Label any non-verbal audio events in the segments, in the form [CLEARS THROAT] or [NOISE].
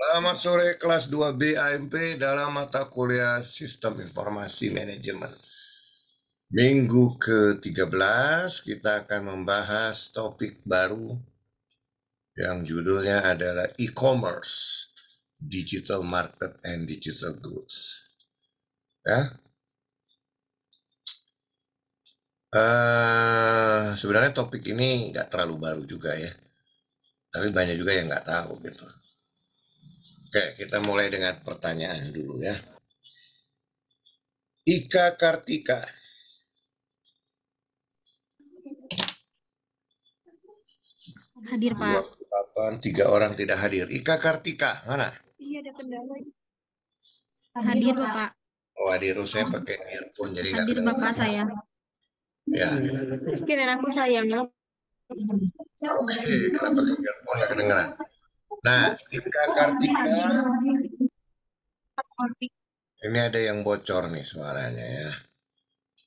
Selamat sore kelas 2B AMP dalam mata kuliah Sistem Informasi Manajemen. Minggu ke-13 kita akan membahas topik baru yang judulnya adalah e-commerce, digital market and digital goods. Ya. Uh, sebenarnya topik ini nggak terlalu baru juga ya, tapi banyak juga yang nggak tahu gitu. Oke, kita mulai dengan pertanyaan dulu ya. Ika Kartika. Hadir, Pak. 28, tiga orang tidak hadir. Ika Kartika, mana? Iya, ada kendala. Hadir, Bapak. Oh, hadir. Oh, saya pakai earphone jadi Hadir, Bapak saya. Ya. Mungkin aku sayang. Ya. Oke, kenapa earphone kedengeran. Nah, Tika Kartika. Ini ada yang bocor nih suaranya ya.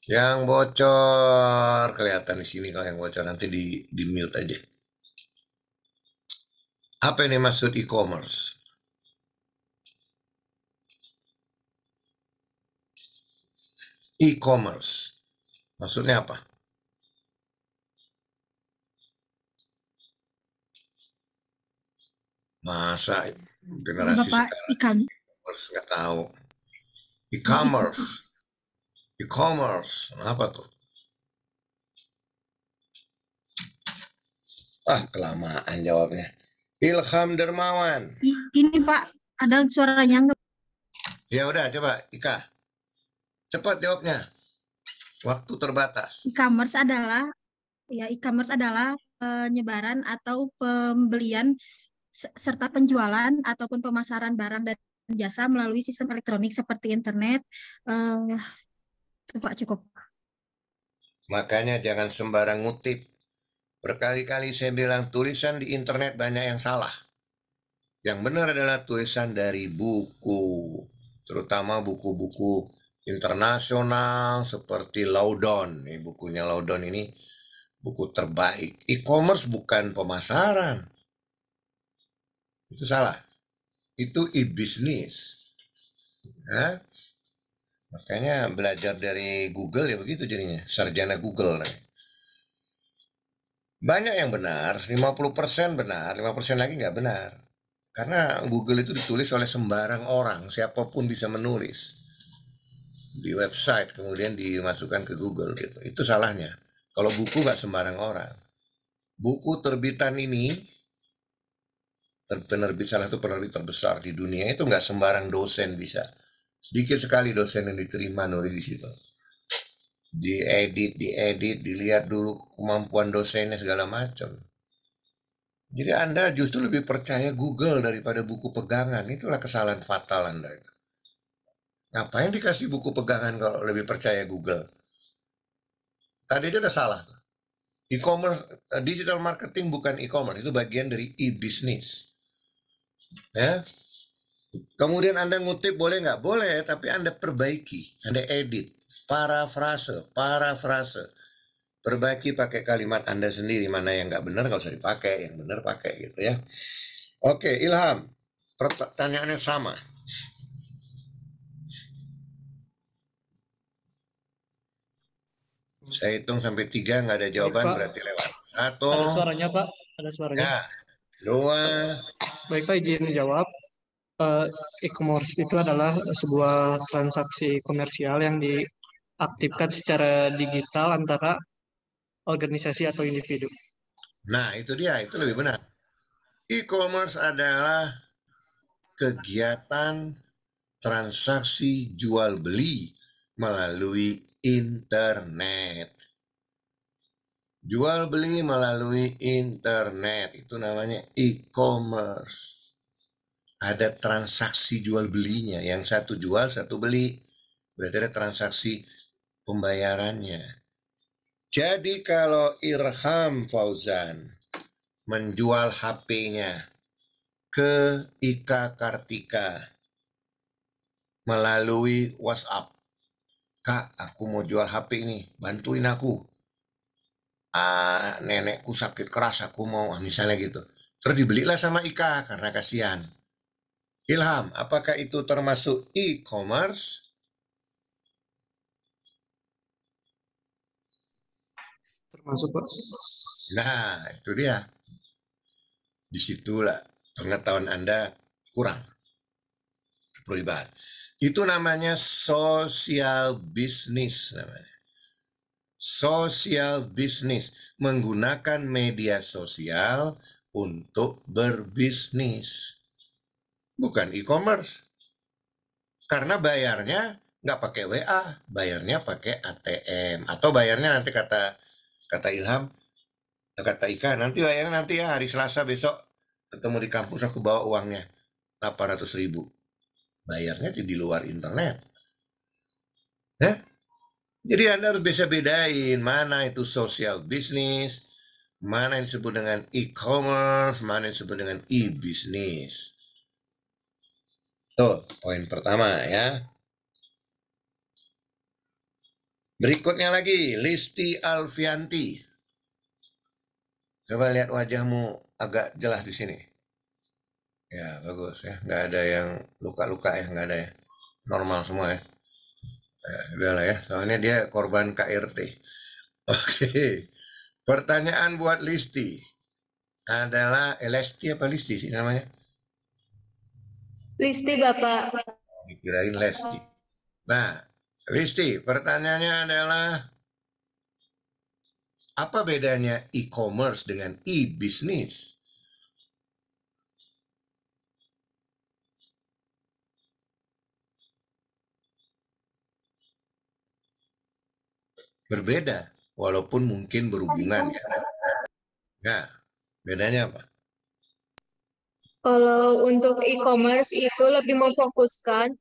Yang bocor kelihatan di sini kalau yang bocor nanti di di mute aja. Apa ini maksud e-commerce? E-commerce. Maksudnya apa? Masa iya. generasi Bapak sekarang ikan. e-commerce nggak tahu. E-commerce. E-commerce. Kenapa tuh? Ah, kelamaan jawabnya. Ilham Dermawan. Ini Pak, ada suaranya enggak? Ya udah, coba Ika. Cepat jawabnya. Waktu terbatas. E-commerce adalah ya e-commerce adalah e, penyebaran atau pembelian serta penjualan ataupun pemasaran barang dan jasa melalui sistem elektronik seperti internet. Uh, eh, cukup cukup. Makanya jangan sembarang ngutip. Berkali-kali saya bilang tulisan di internet banyak yang salah. Yang benar adalah tulisan dari buku, terutama buku-buku internasional seperti Laudon. Ini bukunya Laudon ini buku terbaik. E-commerce bukan pemasaran. Itu salah. Itu e-business. Nah, makanya belajar dari Google ya begitu jadinya. Sarjana Google. Nah. Banyak yang benar, 50% benar, 5% lagi nggak benar. Karena Google itu ditulis oleh sembarang orang, siapapun bisa menulis di website kemudian dimasukkan ke Google gitu. Itu salahnya. Kalau buku nggak sembarang orang. Buku terbitan ini dan penerbit salah satu penerbit terbesar di dunia itu nggak sembarang dosen bisa sedikit sekali dosen yang diterima nulis di situ diedit diedit dilihat dulu kemampuan dosennya segala macam jadi anda justru lebih percaya Google daripada buku pegangan itulah kesalahan fatal anda ngapain dikasih buku pegangan kalau lebih percaya Google tadi dia udah salah e-commerce digital marketing bukan e-commerce itu bagian dari e-business ya kemudian anda ngutip boleh nggak boleh tapi anda perbaiki anda edit parafrase parafrase perbaiki pakai kalimat anda sendiri mana yang nggak benar kalau usah dipakai yang benar pakai gitu ya oke Ilham pertanyaannya sama Saya hitung sampai tiga nggak ada iya, jawaban Baik, berarti lewat. Satu. Ada suaranya Pak. Ada suaranya. Ya, dua, Baiklah izin jawab. Eh, e-commerce itu adalah sebuah transaksi komersial yang diaktifkan secara digital antara organisasi atau individu. Nah, itu dia, itu lebih benar. E-commerce adalah kegiatan transaksi jual beli melalui internet. Jual beli melalui internet itu namanya e-commerce. Ada transaksi jual belinya, yang satu jual, satu beli. Berarti ada transaksi pembayarannya. Jadi kalau Irham Fauzan menjual HP-nya ke Ika Kartika melalui WhatsApp. Kak, aku mau jual HP ini, bantuin aku ah, nenekku sakit keras aku mau ah, misalnya gitu terus dibelilah sama Ika karena kasihan Ilham apakah itu termasuk e-commerce termasuk Pak nah itu dia disitulah pengetahuan Anda kurang perlu itu namanya social bisnis namanya social business, menggunakan media sosial untuk berbisnis, bukan e-commerce. Karena bayarnya nggak pakai WA, bayarnya pakai ATM atau bayarnya nanti kata kata Ilham, kata Ika, nanti bayarnya nanti ya hari Selasa besok ketemu di kampus aku bawa uangnya 800 ribu. Bayarnya di luar internet. Ya, jadi Anda harus bisa bedain mana itu social business, mana yang disebut dengan e-commerce, mana yang disebut dengan e-business. Tuh, poin pertama ya. Berikutnya lagi, Listi Alfianti. Coba lihat wajahmu agak jelas di sini. Ya, bagus ya. Nggak ada yang luka-luka ya, nggak ada ya. Normal semua ya. Nah, udahlah ya, soalnya dia korban KRT. [LAUGHS] Oke, pertanyaan buat Listi adalah Elesti apa Listi sih namanya? Listi Bapak. Oh, dikirain Lesti. Nah, Listi, pertanyaannya adalah apa bedanya e-commerce dengan e-business? berbeda walaupun mungkin berhubungan ya. Nah, bedanya apa? Kalau untuk e-commerce itu lebih memfokuskan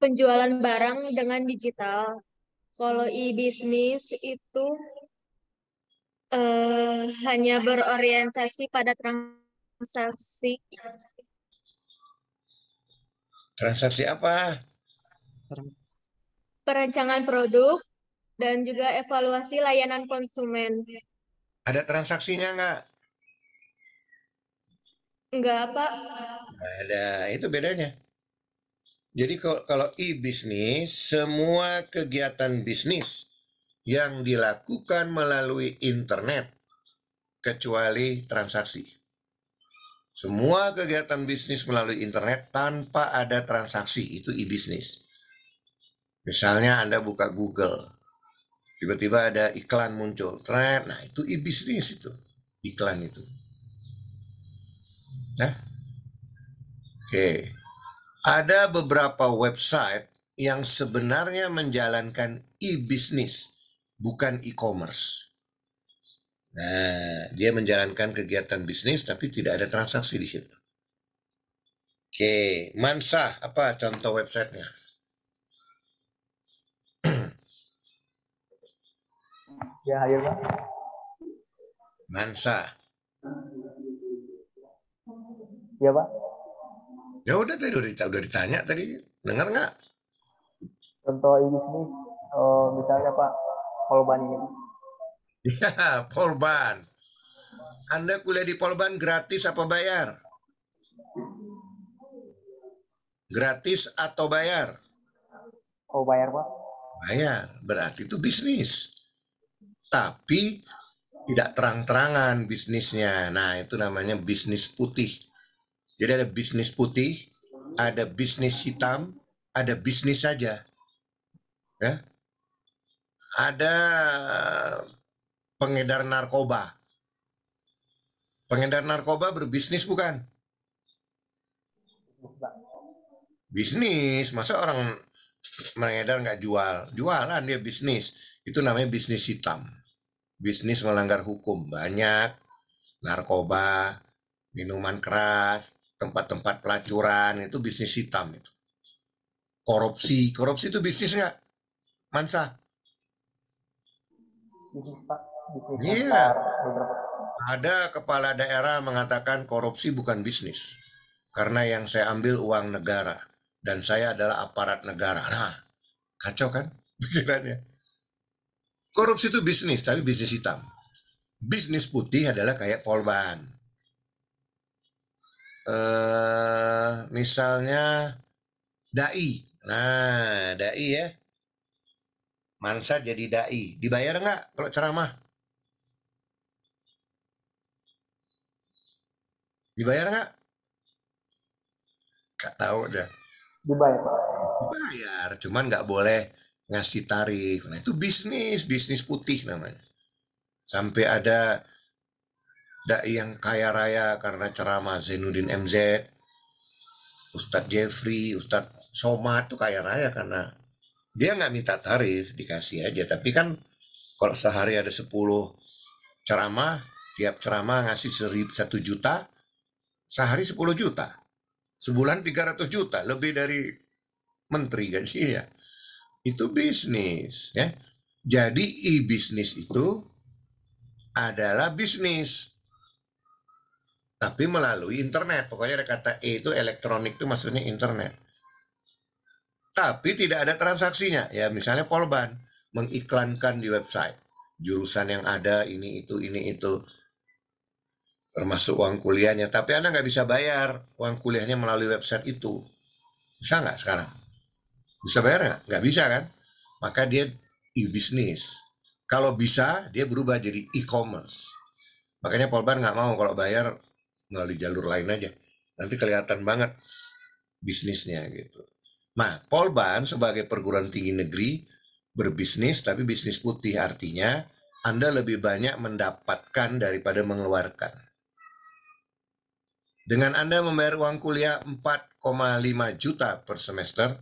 penjualan barang dengan digital. Kalau e-business itu uh, hanya berorientasi pada transaksi. Transaksi apa? Perancangan produk, dan juga evaluasi layanan konsumen. Ada transaksinya nggak? Nggak, Pak. ada, itu bedanya. Jadi kalau, kalau e-bisnis, semua kegiatan bisnis yang dilakukan melalui internet, kecuali transaksi. Semua kegiatan bisnis melalui internet tanpa ada transaksi, itu e-bisnis. Misalnya Anda buka Google, tiba-tiba ada iklan muncul tren nah itu e-bisnis itu iklan itu nah oke ada beberapa website yang sebenarnya menjalankan e-bisnis bukan e-commerce nah dia menjalankan kegiatan bisnis tapi tidak ada transaksi di situ oke Mansa, apa contoh websitenya Ya, ayo Pak. Mansa. Ya Pak. Ya udah tadi udah, udah ditanya tadi, dengar nggak? Contoh ini sini, oh, misalnya Pak, polban ini. Ya, [LAUGHS] polban. Anda kuliah di polban gratis apa bayar? Gratis atau bayar? Oh bayar Pak. Bayar, berarti itu bisnis tapi tidak terang-terangan bisnisnya. Nah, itu namanya bisnis putih. Jadi ada bisnis putih, ada bisnis hitam, ada bisnis saja. Ya. Ada pengedar narkoba. Pengedar narkoba berbisnis bukan? Bisnis, masa orang mengedar nggak jual? Jualan dia bisnis. Itu namanya bisnis hitam bisnis melanggar hukum banyak, narkoba, minuman keras, tempat-tempat pelacuran itu bisnis hitam itu. Korupsi, korupsi itu bisnis nggak? Mansa? Iya. Ada kepala daerah mengatakan korupsi bukan bisnis karena yang saya ambil uang negara dan saya adalah aparat negara. Nah, kacau kan pikirannya? Korupsi itu bisnis, tapi bisnis hitam. Bisnis putih adalah kayak polban. Uh, misalnya dai. Nah, dai ya. Mansa jadi dai. Dibayar nggak kalau ceramah? Dibayar nggak? Gak tahu dah. Dibayar. Dibayar, cuman nggak boleh ngasih tarif. Nah itu bisnis, bisnis putih namanya. Sampai ada dai yang kaya raya karena ceramah Zainuddin MZ, Ustadz Jeffrey, Ustadz Somad tuh kaya raya karena dia nggak minta tarif, dikasih aja. Tapi kan kalau sehari ada 10 ceramah, tiap ceramah ngasih seribu satu juta, sehari 10 juta, sebulan 300 juta, lebih dari menteri gajinya itu bisnis ya. Jadi e-bisnis itu adalah bisnis tapi melalui internet. Pokoknya ada kata e itu elektronik itu maksudnya internet. Tapi tidak ada transaksinya. Ya misalnya polban mengiklankan di website jurusan yang ada ini itu ini itu termasuk uang kuliahnya. Tapi anda nggak bisa bayar uang kuliahnya melalui website itu. Bisa nggak sekarang? Bisa bayar nggak? Nggak bisa kan? Maka dia e-business. Kalau bisa, dia berubah jadi e-commerce. Makanya Polban nggak mau kalau bayar melalui jalur lain aja. Nanti kelihatan banget bisnisnya gitu. Nah, Polban sebagai perguruan tinggi negeri berbisnis, tapi bisnis putih artinya Anda lebih banyak mendapatkan daripada mengeluarkan. Dengan Anda membayar uang kuliah 4,5 juta per semester,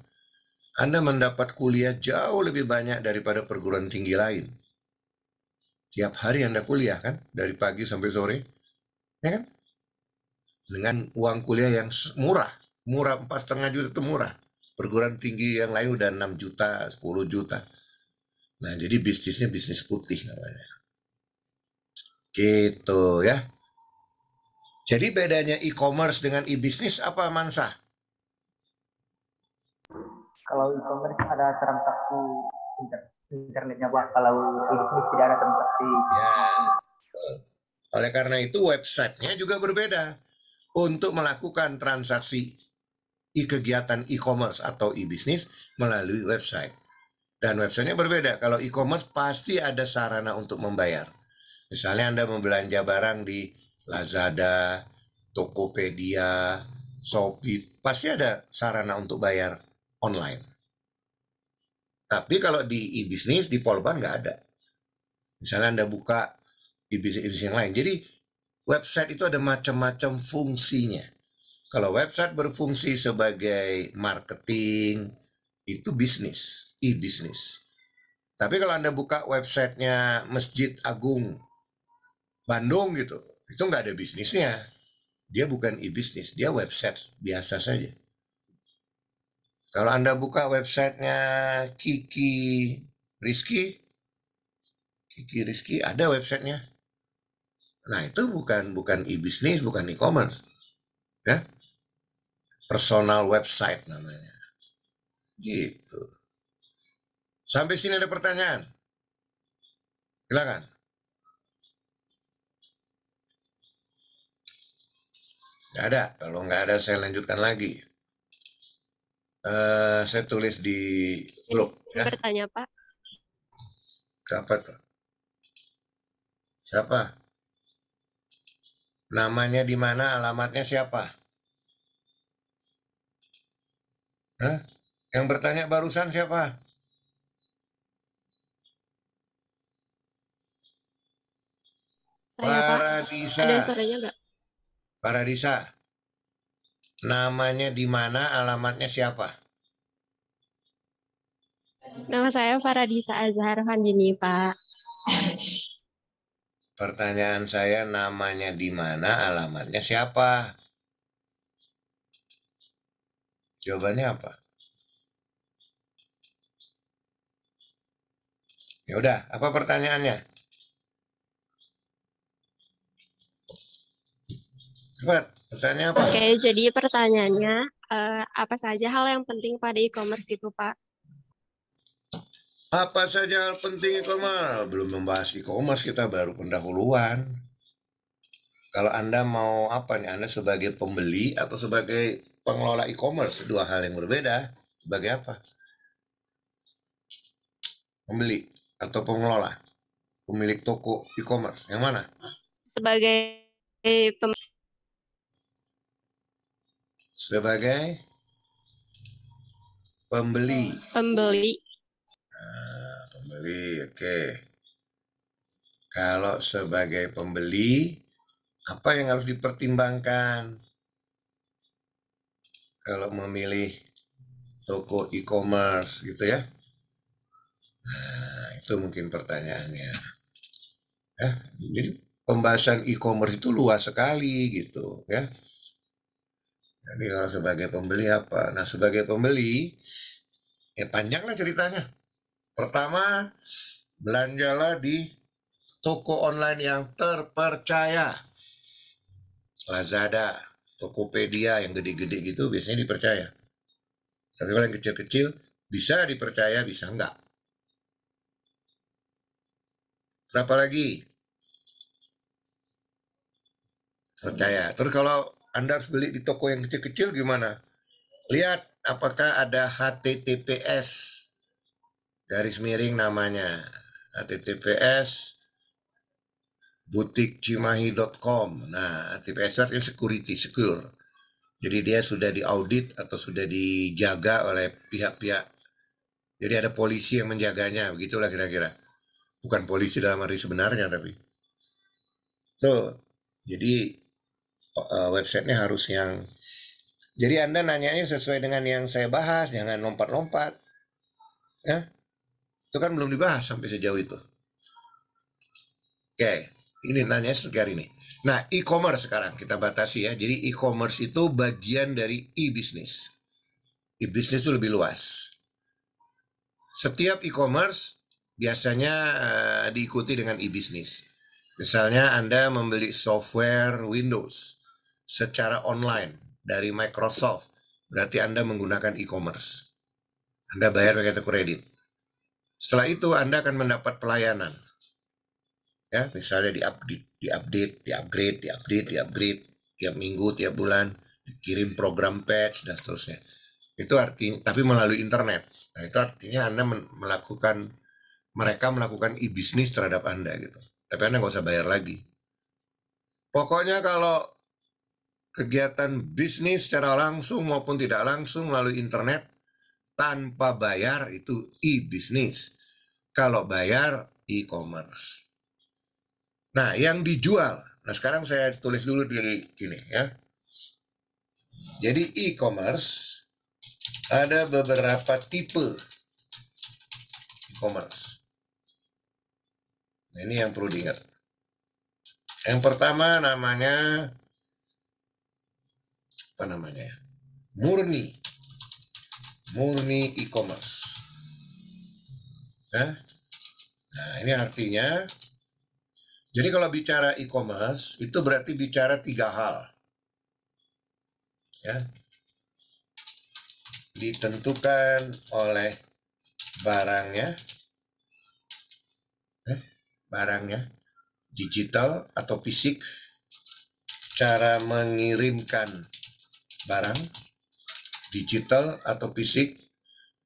anda mendapat kuliah jauh lebih banyak daripada perguruan tinggi lain. Tiap hari Anda kuliah kan, dari pagi sampai sore, ya kan? Dengan uang kuliah yang murah, murah empat setengah juta itu murah. Perguruan tinggi yang lain udah 6 juta, 10 juta. Nah, jadi bisnisnya bisnis putih namanya. Gitu ya. Jadi bedanya e-commerce dengan e-bisnis apa Mansah? kalau e-commerce ada transaksi internetnya buat kalau ini tidak ada transaksi ya. oleh karena itu websitenya juga berbeda untuk melakukan transaksi e kegiatan e-commerce atau e-bisnis melalui website dan websitenya berbeda kalau e-commerce pasti ada sarana untuk membayar misalnya anda membelanja barang di Lazada Tokopedia Shopee pasti ada sarana untuk bayar online. Tapi kalau di e-bisnis, di Polban nggak ada. Misalnya Anda buka e-bisnis yang lain. Jadi website itu ada macam-macam fungsinya. Kalau website berfungsi sebagai marketing, itu bisnis, e-bisnis. Tapi kalau Anda buka websitenya Masjid Agung Bandung gitu, itu nggak ada bisnisnya. Dia bukan e business dia website biasa saja. Kalau Anda buka websitenya Kiki Rizky, Kiki Rizky ada websitenya. Nah itu bukan bukan e business bukan e-commerce, ya personal website namanya. Gitu. Sampai sini ada pertanyaan? Silakan. Tidak ada. Kalau nggak ada, saya lanjutkan lagi. Eh, saya tulis di blog. Ya. Bertanya Pak. Siapa Siapa? Namanya di mana? Alamatnya siapa? Hah? Yang bertanya barusan siapa? Saya, Paradisa. Pak. Ada suaranya nggak? Paradisa. Namanya di mana, alamatnya siapa? Nama saya Faradisa Azhar Fanjini, Pak. Pertanyaan saya namanya di mana, alamatnya siapa? Jawabannya apa? Ya udah, apa pertanyaannya? Cepat. Pertanyaannya apa? Oke, jadi pertanyaannya uh, apa saja hal yang penting pada e-commerce itu, Pak? Apa saja hal penting e-commerce? Belum membahas e-commerce, kita baru pendahuluan. Kalau Anda mau apa nih? Anda sebagai pembeli atau sebagai pengelola e-commerce? Dua hal yang berbeda. Sebagai apa? Pembeli atau pengelola? Pemilik toko e-commerce. Yang mana? Sebagai pem sebagai pembeli. Pembeli. Nah, pembeli, oke. Okay. Kalau sebagai pembeli, apa yang harus dipertimbangkan kalau memilih toko e-commerce gitu ya? Nah, itu mungkin pertanyaannya. Ya, eh, jadi pembahasan e-commerce itu luas sekali gitu ya. Jadi kalau sebagai pembeli apa? Nah sebagai pembeli, ya lah ceritanya. Pertama, belanjalah di toko online yang terpercaya. Lazada, Tokopedia yang gede-gede gitu biasanya dipercaya. Tapi kalau yang kecil-kecil bisa dipercaya, bisa enggak. Berapa lagi? Percaya. Terus kalau anda harus beli di toko yang kecil-kecil gimana? Lihat apakah ada HTTPS garis miring namanya https butikcimahi.com nah https itu security secure jadi dia sudah diaudit atau sudah dijaga oleh pihak-pihak jadi ada polisi yang menjaganya begitulah kira-kira bukan polisi dalam arti sebenarnya tapi tuh jadi uh, websitenya harus yang jadi anda nanyanya sesuai dengan yang saya bahas jangan lompat-lompat ya itu kan belum dibahas sampai sejauh itu oke ini nanya hari ini nah e-commerce sekarang kita batasi ya jadi e-commerce itu bagian dari e-business e-business itu lebih luas setiap e-commerce biasanya uh, diikuti dengan e-business. Misalnya Anda membeli software Windows secara online dari Microsoft, berarti Anda menggunakan e-commerce. Anda bayar pakai kartu kredit. Setelah itu Anda akan mendapat pelayanan. Ya, misalnya di-update, di-update, di-upgrade, di-update, di-upgrade tiap minggu, tiap bulan, dikirim program patch dan seterusnya. Itu artinya tapi melalui internet. Nah, itu artinya Anda melakukan mereka melakukan e-bisnis terhadap Anda gitu. Tapi Anda nggak usah bayar lagi. Pokoknya kalau kegiatan bisnis secara langsung maupun tidak langsung melalui internet tanpa bayar itu e-bisnis. Kalau bayar e-commerce. Nah, yang dijual. Nah, sekarang saya tulis dulu di sini ya. Jadi e-commerce ada beberapa tipe e-commerce. Nah, ini yang perlu diingat. Yang pertama namanya apa namanya ya murni murni e-commerce nah, nah ini artinya jadi kalau bicara e-commerce itu berarti bicara tiga hal ya ditentukan oleh barangnya eh, barangnya digital atau fisik cara mengirimkan barang digital atau fisik,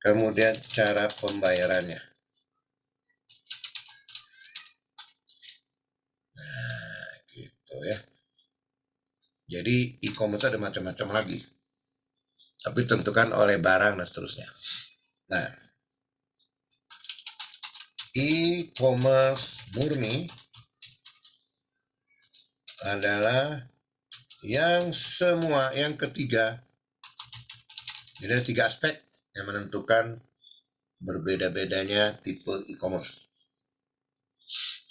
kemudian cara pembayarannya. Nah, gitu ya. Jadi e-commerce ada macam-macam lagi. Tapi tentukan oleh barang dan seterusnya. Nah, e-commerce murni adalah yang semua yang ketiga jadi ada tiga aspek yang menentukan berbeda-bedanya tipe e-commerce.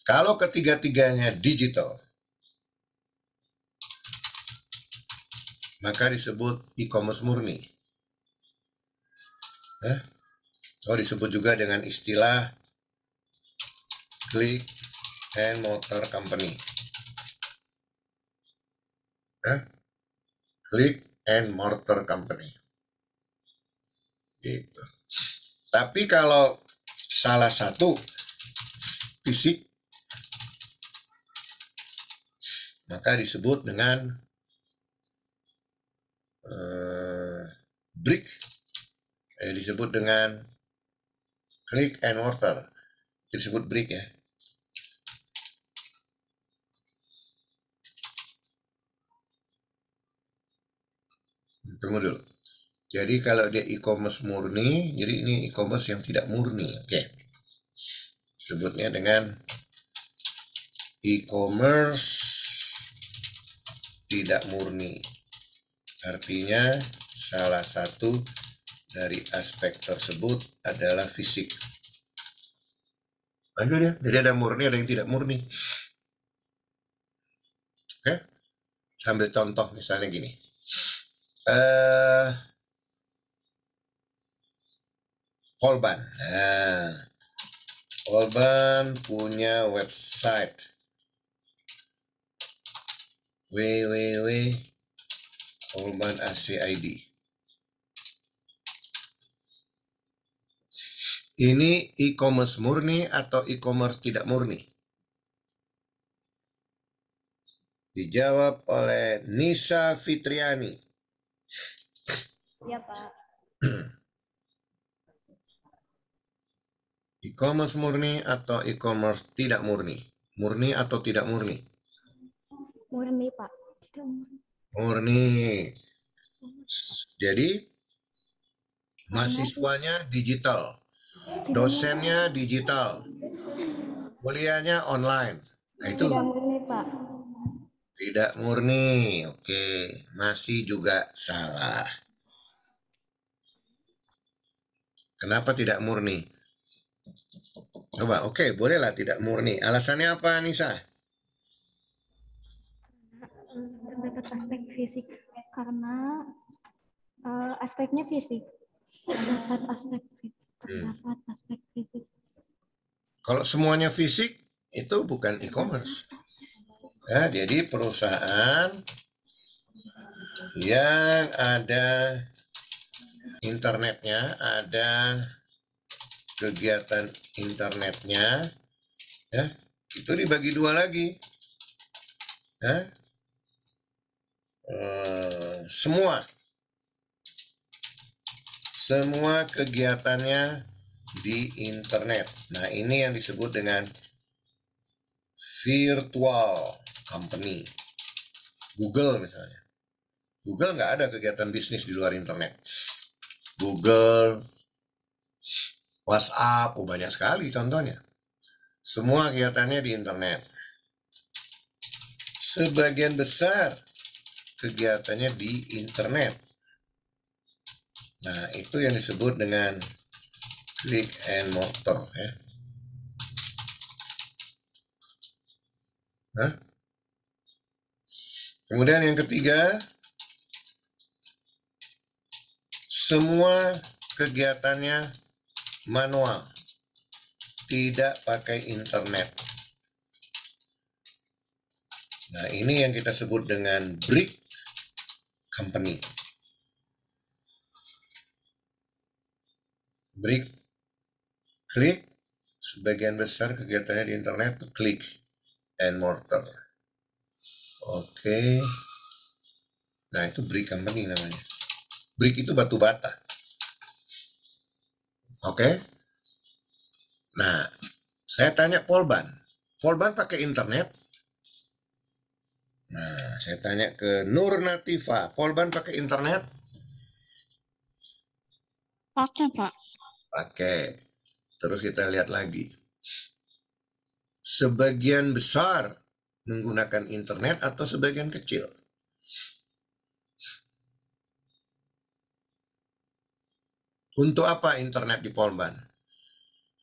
Kalau ketiga-tiganya digital, maka disebut e-commerce murni. Eh? Oh, disebut juga dengan istilah click and motor company ya, click and mortar company. Gitu. Tapi kalau salah satu fisik, maka disebut dengan uh, brick, eh, disebut dengan click and mortar, disebut brick ya. tunggu dulu jadi kalau dia e-commerce murni jadi ini e-commerce yang tidak murni oke okay. sebutnya dengan e-commerce tidak murni artinya salah satu dari aspek tersebut adalah fisik lanjut ya jadi ada murni ada yang tidak murni oke sambil contoh misalnya gini uh, Holban. Uh, Holban punya website www ACID. Ini e-commerce murni atau e-commerce tidak murni? Dijawab oleh Nisa Fitriani. Iya, Pak. [CLEARS THROAT] E-commerce murni atau e-commerce tidak murni? Murni atau tidak murni? Murni, Pak. Murni. Jadi, mahasiswanya digital, dosennya digital, kuliahnya online. Nah, itu tidak murni, Pak. Tidak murni, oke. Masih juga salah. Kenapa tidak murni? Coba, oke, okay, bolehlah tidak murni. Alasannya apa, Nisa? Terdapat aspek fisik karena uh, aspeknya fisik. Terdapat aspek fisik. Hmm. Terdapat hmm. aspek fisik. Kalau semuanya fisik, itu bukan e-commerce. Ya, jadi perusahaan yang ada internetnya ada kegiatan internetnya ya itu dibagi dua lagi ya eh, semua semua kegiatannya di internet nah ini yang disebut dengan virtual company Google misalnya Google nggak ada kegiatan bisnis di luar internet Google, WhatsApp, oh banyak sekali contohnya. Semua kegiatannya di internet. Sebagian besar kegiatannya di internet. Nah, itu yang disebut dengan click and motor ya. Nah. Kemudian yang ketiga, Semua kegiatannya manual, tidak pakai internet. Nah, ini yang kita sebut dengan brick company. Brick klik sebagian besar kegiatannya di internet klik and mortar. Oke. Okay. Nah, itu brick company namanya. Brick itu batu bata. Oke. Okay? Nah, saya tanya Polban. Polban pakai internet? Nah, saya tanya ke Nur Nativa. Polban pakai internet? Pakai, Pak. Pakai. Terus kita lihat lagi. Sebagian besar menggunakan internet atau sebagian kecil? Untuk apa internet di Polban?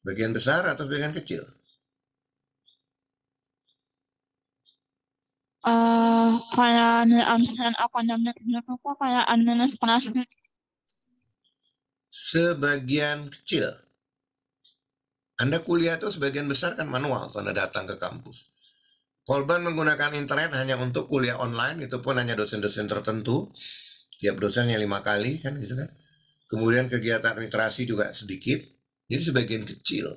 Bagian besar atau bagian kecil? Uh, kayak apa namanya Academic gitu kok kayak anu Sebagian kecil. Anda kuliah itu sebagian besar kan manual kalau Anda datang ke kampus. Polban menggunakan internet hanya untuk kuliah online, itu pun hanya dosen-dosen tertentu. Tiap dosennya lima kali kan gitu kan. Kemudian kegiatan administrasi juga sedikit. Jadi sebagian kecil.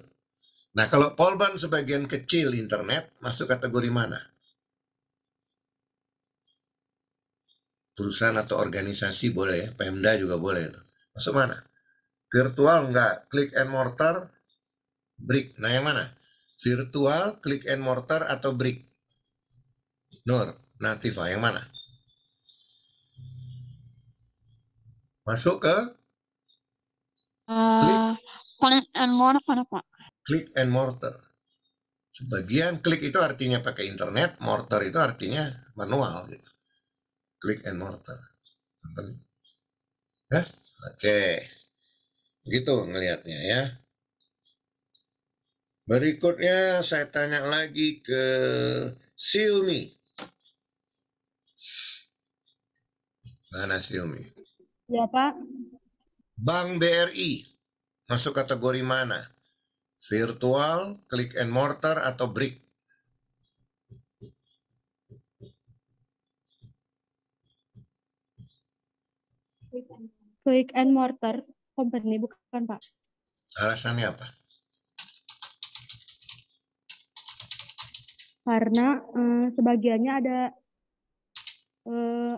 Nah, kalau polban sebagian kecil internet masuk kategori mana? Perusahaan atau organisasi boleh ya, Pemda juga boleh. Masuk mana? Virtual enggak, click and mortar, brick. Nah, yang mana? Virtual, click and mortar atau brick? Nur, Nativa, yang mana? Masuk ke Klik. Eh, click and mortar, Pak. Click and mortar. Sebagian klik itu artinya pakai internet, mortar itu artinya manual gitu. Click and mortar. Ya, oke. Okay. Begitu ngelihatnya ya. Berikutnya saya tanya lagi ke Silmi. Mana Silmi? Ya Pak. Bank BRI masuk kategori mana? Virtual, click and mortar, atau brick? Click and mortar company bukan Pak. Alasannya apa? Karena uh, sebagiannya ada uh,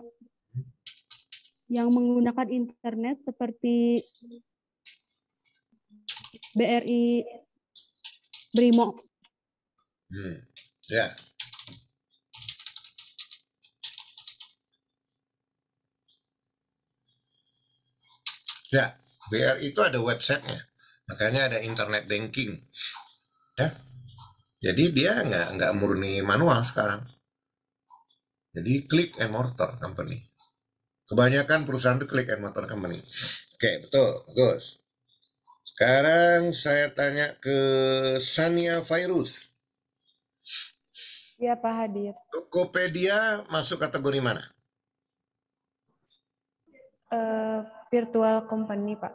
yang menggunakan internet seperti BRI Brimo. Hmm. Ya. Yeah. Ya, BRI itu ada websitenya, makanya ada internet banking. Ya, jadi dia nggak nggak murni manual sekarang. Jadi klik and mortar company. Kebanyakan perusahaan itu klik and motor company. Oke, okay, betul, bagus. Sekarang saya tanya ke Sania Virus. Iya Pak Hadir. Tokopedia masuk kategori mana? Uh, virtual company Pak.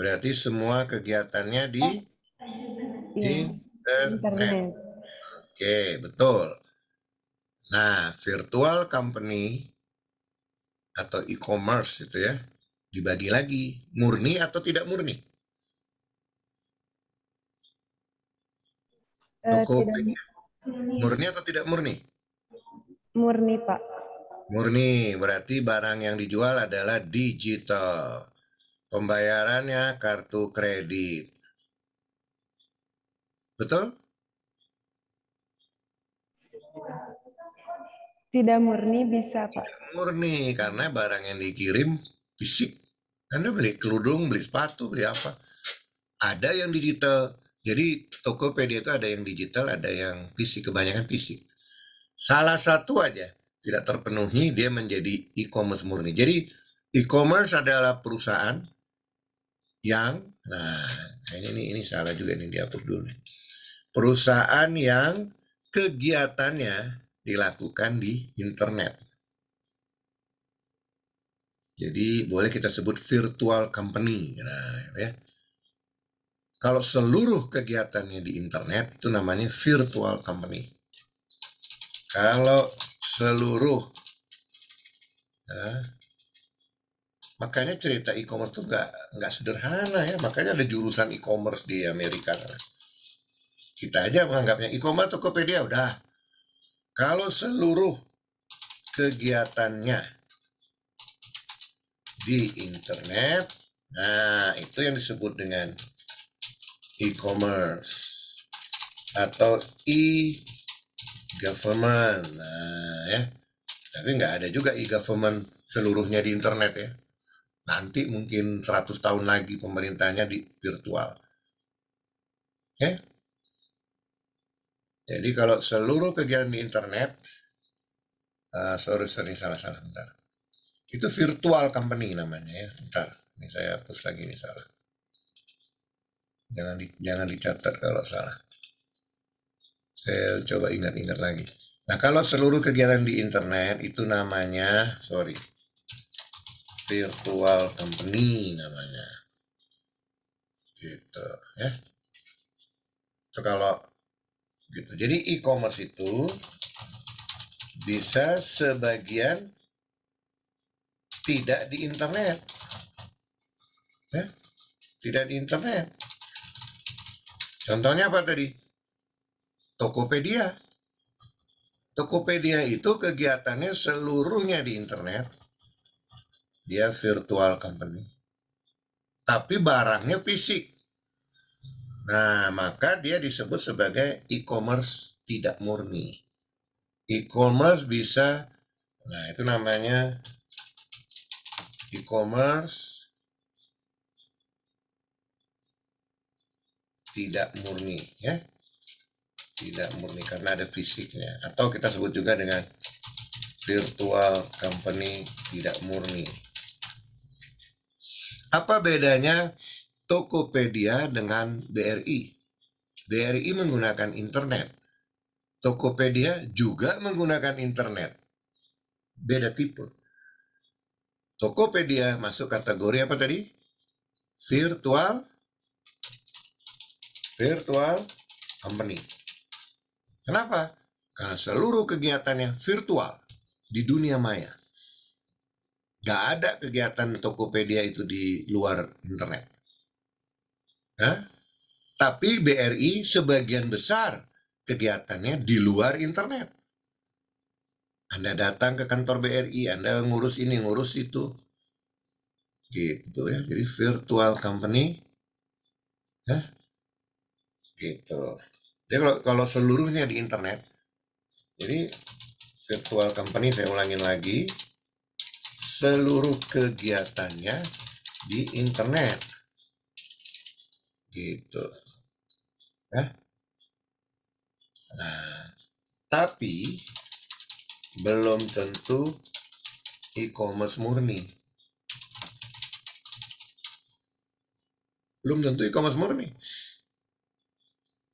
Berarti semua kegiatannya di, eh, di iya, internet. internet. Oke, betul. Nah, virtual company atau e-commerce itu ya dibagi lagi murni atau tidak murni eh, toko uh, murni atau tidak murni murni pak murni berarti barang yang dijual adalah digital pembayarannya kartu kredit betul Tidak murni bisa, Pak. Tidak murni karena barang yang dikirim fisik. Anda beli kerudung, beli sepatu, beli apa. Ada yang digital. Jadi Tokopedia itu ada yang digital, ada yang fisik, kebanyakan fisik. Salah satu aja tidak terpenuhi, dia menjadi e-commerce murni. Jadi e-commerce adalah perusahaan yang nah ini ini, ini salah juga ini dihapus dulu. Perusahaan yang kegiatannya dilakukan di internet. Jadi boleh kita sebut virtual company. Nah, ya. Kalau seluruh kegiatannya di internet itu namanya virtual company. Kalau seluruh ya, makanya cerita e-commerce tuh nggak nggak sederhana ya makanya ada jurusan e-commerce di Amerika nah. kita aja menganggapnya e-commerce Tokopedia udah kalau seluruh kegiatannya di internet, nah itu yang disebut dengan e-commerce atau e-government. Nah, ya. Tapi nggak ada juga e-government seluruhnya di internet ya. Nanti mungkin 100 tahun lagi pemerintahnya di virtual. Ya. Jadi kalau seluruh kegiatan di internet, uh, sorry, sorry, salah, salah, bentar. Itu virtual company namanya ya, bentar. Ini saya hapus lagi, ini salah. Jangan, di, jangan dicatat kalau salah. Saya coba ingat-ingat lagi. Nah, kalau seluruh kegiatan di internet itu namanya, sorry, virtual company namanya gitu ya itu kalau gitu. Jadi e-commerce itu bisa sebagian tidak di internet, ya? tidak di internet. Contohnya apa tadi? Tokopedia. Tokopedia itu kegiatannya seluruhnya di internet. Dia virtual company. Tapi barangnya fisik. Nah, maka dia disebut sebagai e-commerce tidak murni. E-commerce bisa, nah itu namanya e-commerce tidak murni ya tidak murni karena ada fisiknya atau kita sebut juga dengan virtual company tidak murni apa bedanya Tokopedia dengan BRI. BRI menggunakan internet. Tokopedia juga menggunakan internet. Beda tipe. Tokopedia masuk kategori apa tadi? Virtual virtual company. Kenapa? Karena seluruh kegiatannya virtual di dunia maya. Gak ada kegiatan Tokopedia itu di luar internet. Ya. Tapi BRI sebagian besar kegiatannya di luar internet. Anda datang ke kantor BRI, Anda ngurus ini, ngurus itu. Gitu ya, jadi virtual company. Ya. Gitu. Jadi kalau, kalau seluruhnya di internet, jadi virtual company saya ulangin lagi, seluruh kegiatannya di internet gitu ya nah tapi belum tentu e-commerce murni belum tentu e-commerce murni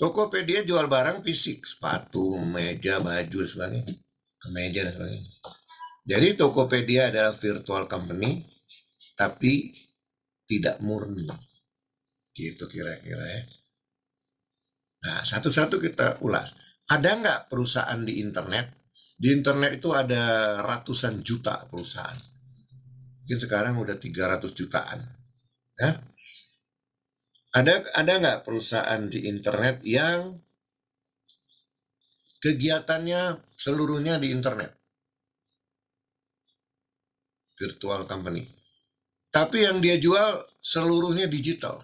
Tokopedia jual barang fisik, sepatu, meja, baju, sebagainya, kemeja dan sebagainya. Jadi Tokopedia adalah virtual company, tapi tidak murni. Gitu kira-kira ya. Nah, satu-satu kita ulas. Ada nggak perusahaan di internet? Di internet itu ada ratusan juta perusahaan. Mungkin sekarang udah 300 jutaan. Ya. Ada ada nggak perusahaan di internet yang kegiatannya seluruhnya di internet? Virtual company. Tapi yang dia jual seluruhnya digital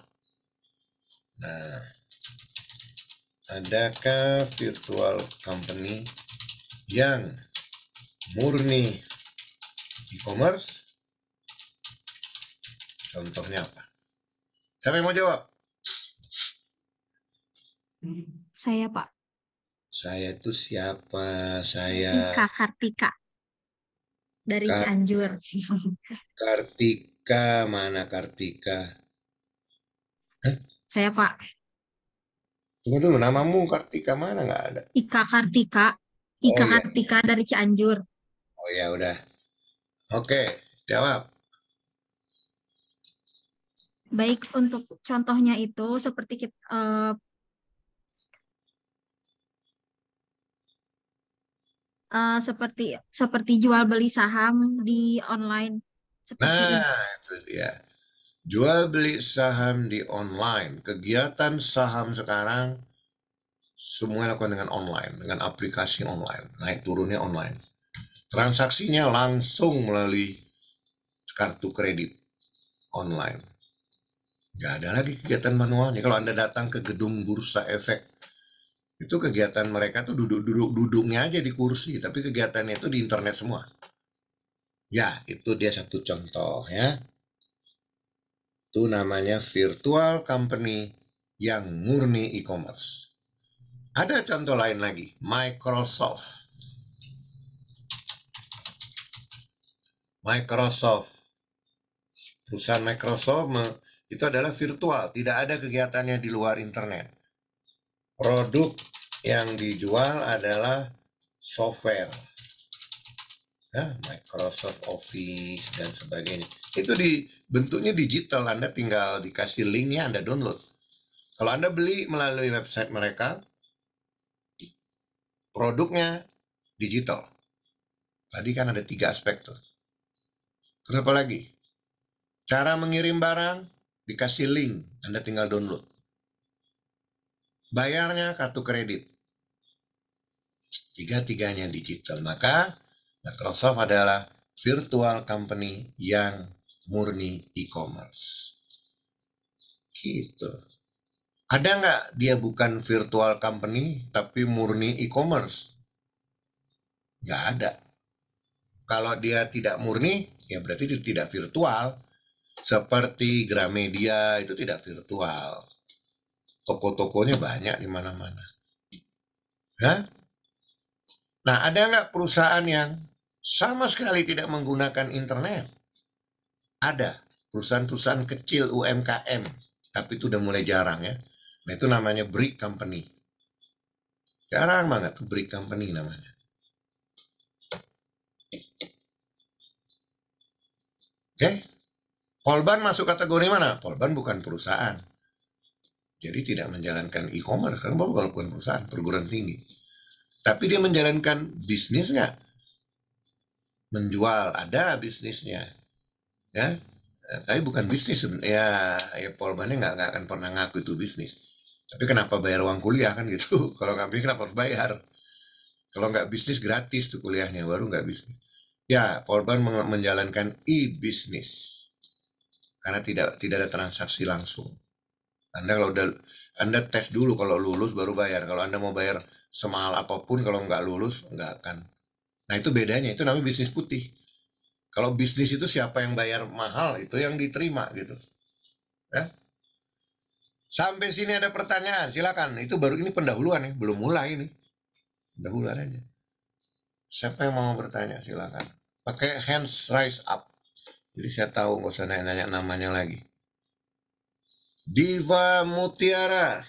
Nah, adakah virtual company yang murni e-commerce? Contohnya apa? Siapa yang mau jawab? Saya, Pak. Saya itu siapa? Saya Kak Kartika dari Kar Cianjur. [LAUGHS] Kartika mana Kartika? Saya Pak. Tunggu dulu, namamu Kartika mana nggak ada? Ika Kartika. Oh, Ika oh, Kartika iya. dari Cianjur. Oh ya udah. Oke, jawab. Baik, untuk contohnya itu seperti kita, uh, eh, uh, eh, seperti seperti jual beli saham di online. Seperti nah, itu ya. Jual beli saham di online, kegiatan saham sekarang semuanya lakukan dengan online, dengan aplikasi online, naik turunnya online. Transaksinya langsung melalui kartu kredit online. Nggak ada lagi kegiatan manualnya. Kalau Anda datang ke gedung Bursa Efek, itu kegiatan mereka tuh duduk-duduk-duduknya aja di kursi, tapi kegiatannya itu di internet semua. Ya, itu dia satu contoh ya. Itu namanya virtual company yang murni e-commerce. Ada contoh lain lagi, Microsoft. Microsoft. Perusahaan Microsoft itu adalah virtual, tidak ada kegiatannya di luar internet. Produk yang dijual adalah software. Microsoft Office dan sebagainya itu di bentuknya digital Anda tinggal dikasih linknya Anda download kalau Anda beli melalui website mereka produknya digital tadi kan ada tiga aspek tuh terus apa lagi cara mengirim barang dikasih link Anda tinggal download bayarnya kartu kredit tiga-tiganya digital maka Microsoft adalah virtual company yang murni e-commerce. Gitu. Ada nggak dia bukan virtual company tapi murni e-commerce? Nggak ada. Kalau dia tidak murni, ya berarti itu tidak virtual. Seperti Gramedia itu tidak virtual. Toko-tokonya banyak di mana-mana. Nah, ada nggak perusahaan yang sama sekali tidak menggunakan internet? ada perusahaan-perusahaan kecil UMKM, tapi itu udah mulai jarang ya. Nah itu namanya brick company. Jarang banget brick company namanya. Oke, okay? Polban masuk kategori mana? Polban bukan perusahaan. Jadi tidak menjalankan e-commerce, karena bukan perusahaan, perguruan tinggi. Tapi dia menjalankan bisnis nggak? Menjual, ada bisnisnya Ya, ya tapi bukan bisnis ya ya polbannya nggak nggak akan pernah ngaku itu bisnis tapi kenapa bayar uang kuliah kan gitu [LAUGHS] kalau nggak bisnis kenapa harus bayar kalau nggak bisnis gratis tuh kuliahnya baru nggak bisnis ya polban menjalankan e bisnis karena tidak tidak ada transaksi langsung anda kalau udah anda tes dulu kalau lulus baru bayar kalau anda mau bayar semahal apapun kalau nggak lulus nggak akan nah itu bedanya itu namanya bisnis putih kalau bisnis itu siapa yang bayar mahal itu yang diterima gitu. Ya. Sampai sini ada pertanyaan, silakan. Itu baru ini pendahuluan ya, belum mulai ini. Pendahuluan aja. Siapa yang mau bertanya, silakan. Pakai hands rise up. Jadi saya tahu nggak usah nanya-nanya namanya lagi. Diva Mutiara.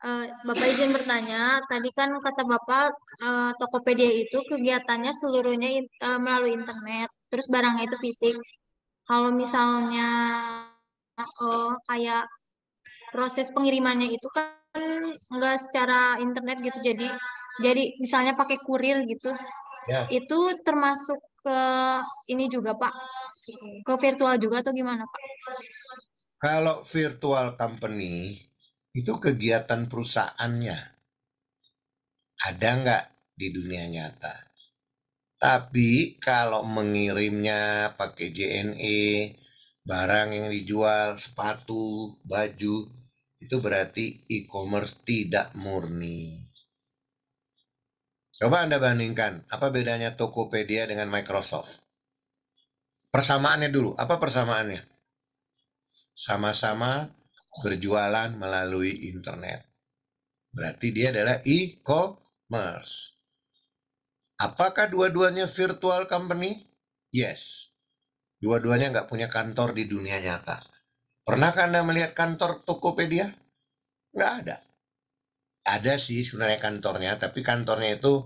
Eh, Bapak izin bertanya, tadi kan kata Bapak uh, Tokopedia itu kegiatannya seluruhnya eh, melalui internet, terus barangnya itu fisik. Kalau misalnya uh, kayak proses pengirimannya itu kan enggak secara internet gitu, jadi jadi misalnya pakai kurir gitu, ya. itu termasuk ke ini juga Pak, ke virtual juga atau gimana Pak? Kalau virtual company itu kegiatan perusahaannya. Ada nggak di dunia nyata? Tapi kalau mengirimnya pakai JNE, barang yang dijual, sepatu, baju, itu berarti e-commerce tidak murni. Coba Anda bandingkan, apa bedanya Tokopedia dengan Microsoft? Persamaannya dulu, apa persamaannya? Sama-sama berjualan melalui internet. Berarti dia adalah e-commerce. Apakah dua-duanya virtual company? Yes. Dua-duanya nggak punya kantor di dunia nyata. Pernahkah Anda melihat kantor Tokopedia? Nggak ada. Ada sih sebenarnya kantornya, tapi kantornya itu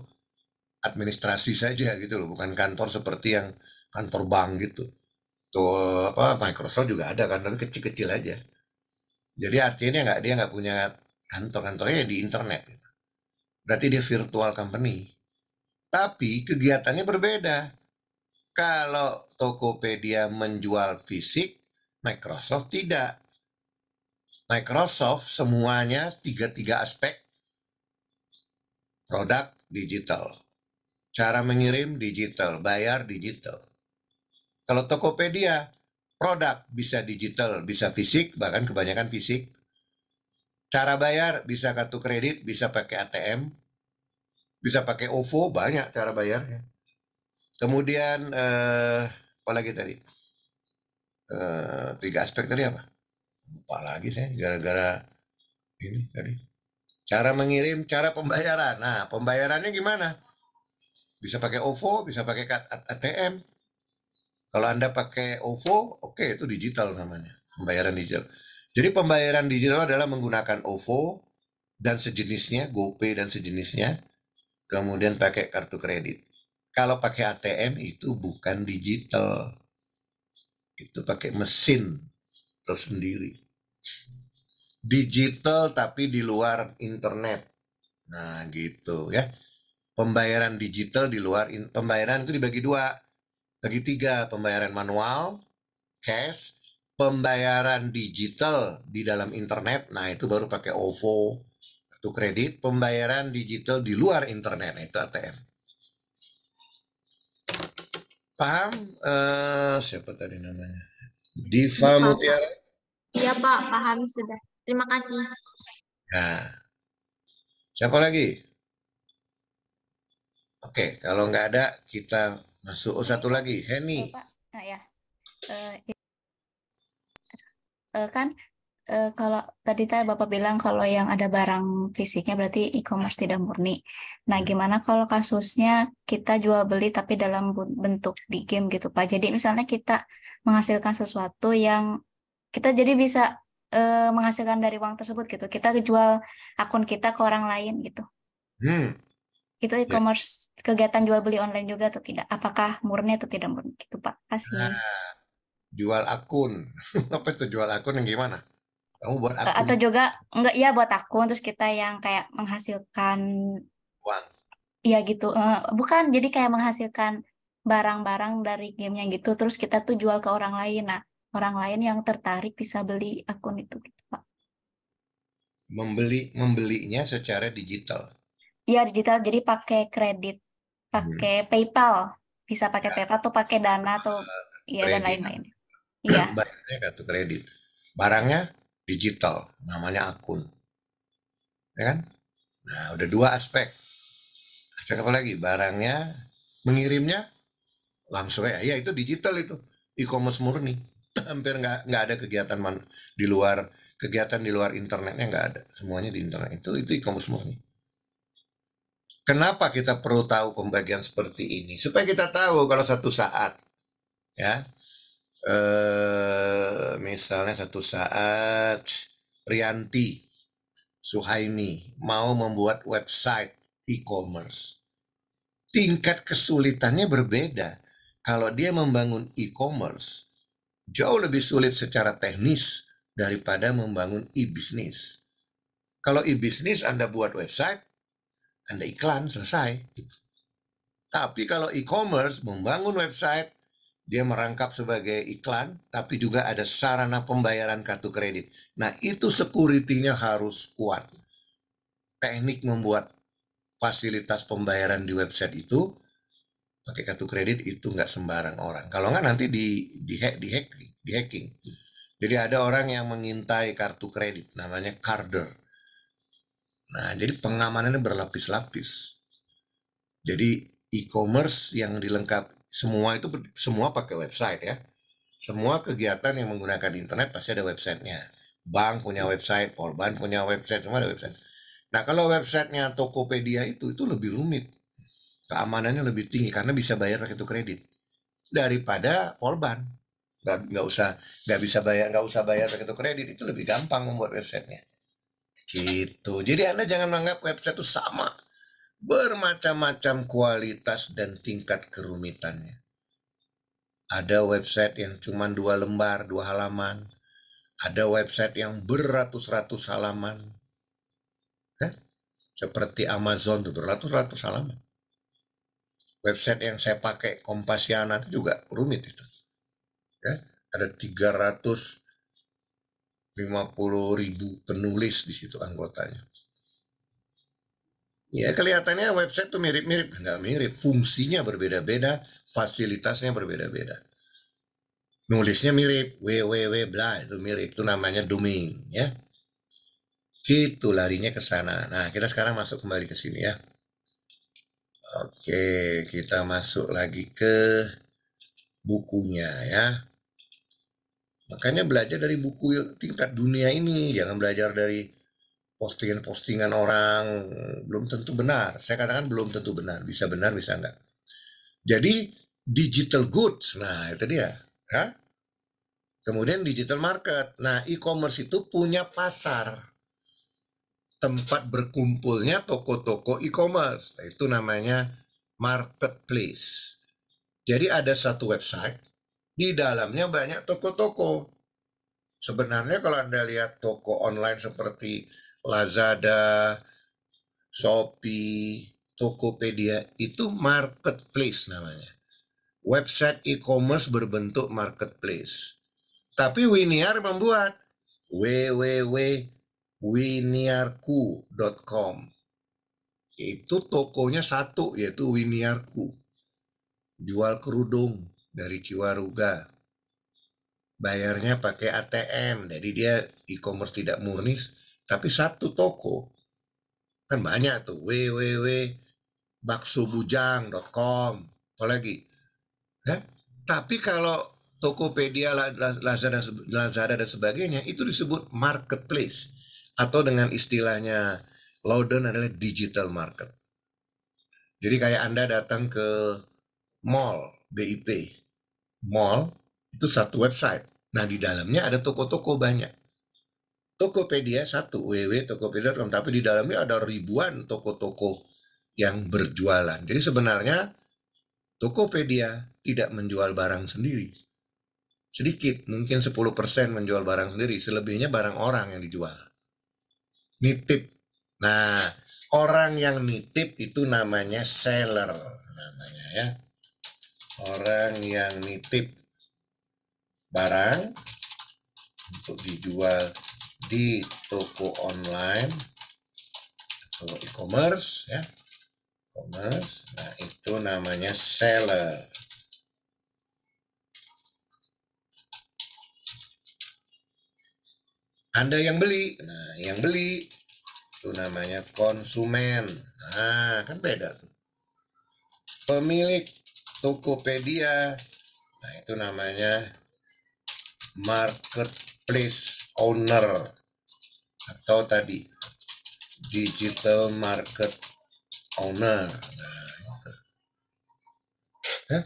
administrasi saja gitu loh, bukan kantor seperti yang kantor bank gitu. Tuh apa Microsoft juga ada kan, tapi kecil-kecil aja. Jadi artinya nggak dia nggak punya kantor-kantornya di internet. Berarti dia virtual company. Tapi kegiatannya berbeda. Kalau Tokopedia menjual fisik, Microsoft tidak. Microsoft semuanya tiga-tiga aspek produk digital. Cara mengirim digital, bayar digital. Kalau Tokopedia produk bisa digital, bisa fisik, bahkan kebanyakan fisik. Cara bayar bisa kartu kredit, bisa pakai ATM, bisa pakai OVO, banyak cara bayar. Kemudian eh, apa lagi tadi? Eh, tiga aspek tadi apa? Lupa lagi saya gara-gara ini tadi. Cara mengirim, cara pembayaran. Nah, pembayarannya gimana? Bisa pakai OVO, bisa pakai ATM, kalau Anda pakai OVO, oke okay, itu digital namanya, pembayaran digital. Jadi pembayaran digital adalah menggunakan OVO dan sejenisnya, GoPay dan sejenisnya, kemudian pakai kartu kredit. Kalau pakai ATM itu bukan digital. Itu pakai mesin tersendiri. Digital tapi di luar internet. Nah, gitu ya. Pembayaran digital di luar pembayaran itu dibagi dua, tiga pembayaran manual, cash, pembayaran digital di dalam internet, nah itu baru pakai OVO, kartu kredit, pembayaran digital di luar internet, nah, itu ATM. Paham? Uh, siapa tadi namanya? Diva iya, Mutiara? Iya Pak, paham sudah. Terima kasih. Nah, siapa lagi? Oke, kalau nggak ada kita Masuk oh, satu lagi, Henny. Oh, eh, Pak, nah, ya. Uh, Uh, kan uh, kalau tadi tadi Bapak bilang kalau yang ada barang fisiknya berarti e-commerce tidak murni. Nah, ya. gimana kalau kasusnya kita jual beli tapi dalam bentuk di game gitu, Pak? Jadi misalnya kita menghasilkan sesuatu yang kita jadi bisa uh, menghasilkan dari uang tersebut gitu. Kita jual akun kita ke orang lain gitu. Hmm itu ya. e-commerce yeah. kegiatan jual beli online juga atau tidak? Apakah murni atau tidak murni? itu Pak. Kasih. Nah, jual akun. [LAUGHS] Apa itu jual akun yang gimana? Kamu buat e, akun. Atau juga enggak ya buat akun terus kita yang kayak menghasilkan uang. Iya gitu. E, bukan jadi kayak menghasilkan barang-barang dari gamenya gitu terus kita tuh jual ke orang lain. Nah, orang lain yang tertarik bisa beli akun itu gitu, Pak. Membeli membelinya secara digital Iya digital, jadi pakai kredit, pakai hmm. PayPal, bisa pakai ya. PayPal atau pakai Dana atau ah, iya dan lain-lain. Iya. [CLEARS THROAT] Barangnya kartu ya kredit, barangnya digital, namanya akun, ya kan? Nah udah dua aspek. Aspek apa lagi? Barangnya mengirimnya langsung ya, ya itu digital itu e-commerce murni, [CLEARS THROAT] hampir nggak nggak ada kegiatan man, di luar kegiatan di luar internetnya nggak ada, semuanya di internet itu itu e-commerce murni. Kenapa kita perlu tahu pembagian seperti ini? Supaya kita tahu kalau satu saat, ya, eh, misalnya satu saat Rianti Suhaimi mau membuat website e-commerce, tingkat kesulitannya berbeda. Kalau dia membangun e-commerce, jauh lebih sulit secara teknis daripada membangun e-business. Kalau e-business Anda buat website, anda kan iklan, selesai. Tapi kalau e-commerce membangun website, dia merangkap sebagai iklan, tapi juga ada sarana pembayaran kartu kredit. Nah, itu security-nya harus kuat. Teknik membuat fasilitas pembayaran di website itu pakai kartu kredit itu nggak sembarang orang. Kalau nggak nanti di di hack di hack di hacking. Jadi ada orang yang mengintai kartu kredit namanya carder. Nah, jadi pengamanannya berlapis-lapis. Jadi e-commerce yang dilengkapi semua itu semua pakai website ya. Semua kegiatan yang menggunakan internet pasti ada websitenya. Bank punya website, Polban punya website, semua ada website. Nah kalau websitenya Tokopedia itu itu lebih rumit, keamanannya lebih tinggi karena bisa bayar pakai itu kredit daripada Polban. Nggak, nggak usah nggak bisa bayar nggak usah bayar pakai itu kredit itu lebih gampang membuat websitenya. Gitu. Jadi Anda jangan menganggap website itu sama. Bermacam-macam kualitas dan tingkat kerumitannya. Ada website yang cuma dua lembar, dua halaman. Ada website yang beratus-ratus halaman. Seperti Amazon itu beratus-ratus halaman website yang saya pakai Kompasiana itu juga rumit itu. Ya, ada 300 50 ribu penulis di situ anggotanya. Ya kelihatannya website tuh mirip-mirip, nggak mirip, fungsinya berbeda-beda, fasilitasnya berbeda-beda. Nulisnya mirip, www bla itu mirip, itu namanya domain ya. Gitu larinya ke sana. Nah kita sekarang masuk kembali ke sini ya. Oke, kita masuk lagi ke bukunya ya. Makanya belajar dari buku tingkat dunia ini, jangan belajar dari postingan-postingan orang belum tentu benar. Saya katakan belum tentu benar, bisa benar bisa enggak. Jadi digital goods, nah itu dia, Ha? Ya. Kemudian digital market. Nah, e-commerce itu punya pasar. Tempat berkumpulnya toko-toko e-commerce. Itu namanya marketplace. Jadi ada satu website di dalamnya banyak toko-toko. Sebenarnya kalau Anda lihat toko online seperti Lazada, Shopee, Tokopedia, itu marketplace namanya. Website e-commerce berbentuk marketplace. Tapi Winiar membuat www.winiarku.com. Itu tokonya satu, yaitu Winiarku. Jual kerudung, dari Ciwaruga. Bayarnya pakai ATM, jadi dia e-commerce tidak murni, tapi satu toko kan banyak tuh wwwbaksobujang.com, apa apalagi ya? tapi kalau Tokopedia, Lazada, Lazada dan sebagainya itu disebut marketplace atau dengan istilahnya Loudon adalah digital market. Jadi kayak Anda datang ke mall BIP mall itu satu website. Nah, di dalamnya ada toko-toko banyak. Tokopedia satu, WW, www.tokopedia.com, tapi di dalamnya ada ribuan toko-toko yang berjualan. Jadi sebenarnya Tokopedia tidak menjual barang sendiri. Sedikit, mungkin 10% menjual barang sendiri, selebihnya barang orang yang dijual. Nitip. Nah, orang yang nitip itu namanya seller namanya ya orang yang nitip barang untuk dijual di toko online atau e-commerce ya e-commerce nah itu namanya seller Anda yang beli nah yang beli itu namanya konsumen nah kan beda tuh pemilik Tokopedia. Nah, itu namanya marketplace owner atau tadi digital market owner. Nah, Hah?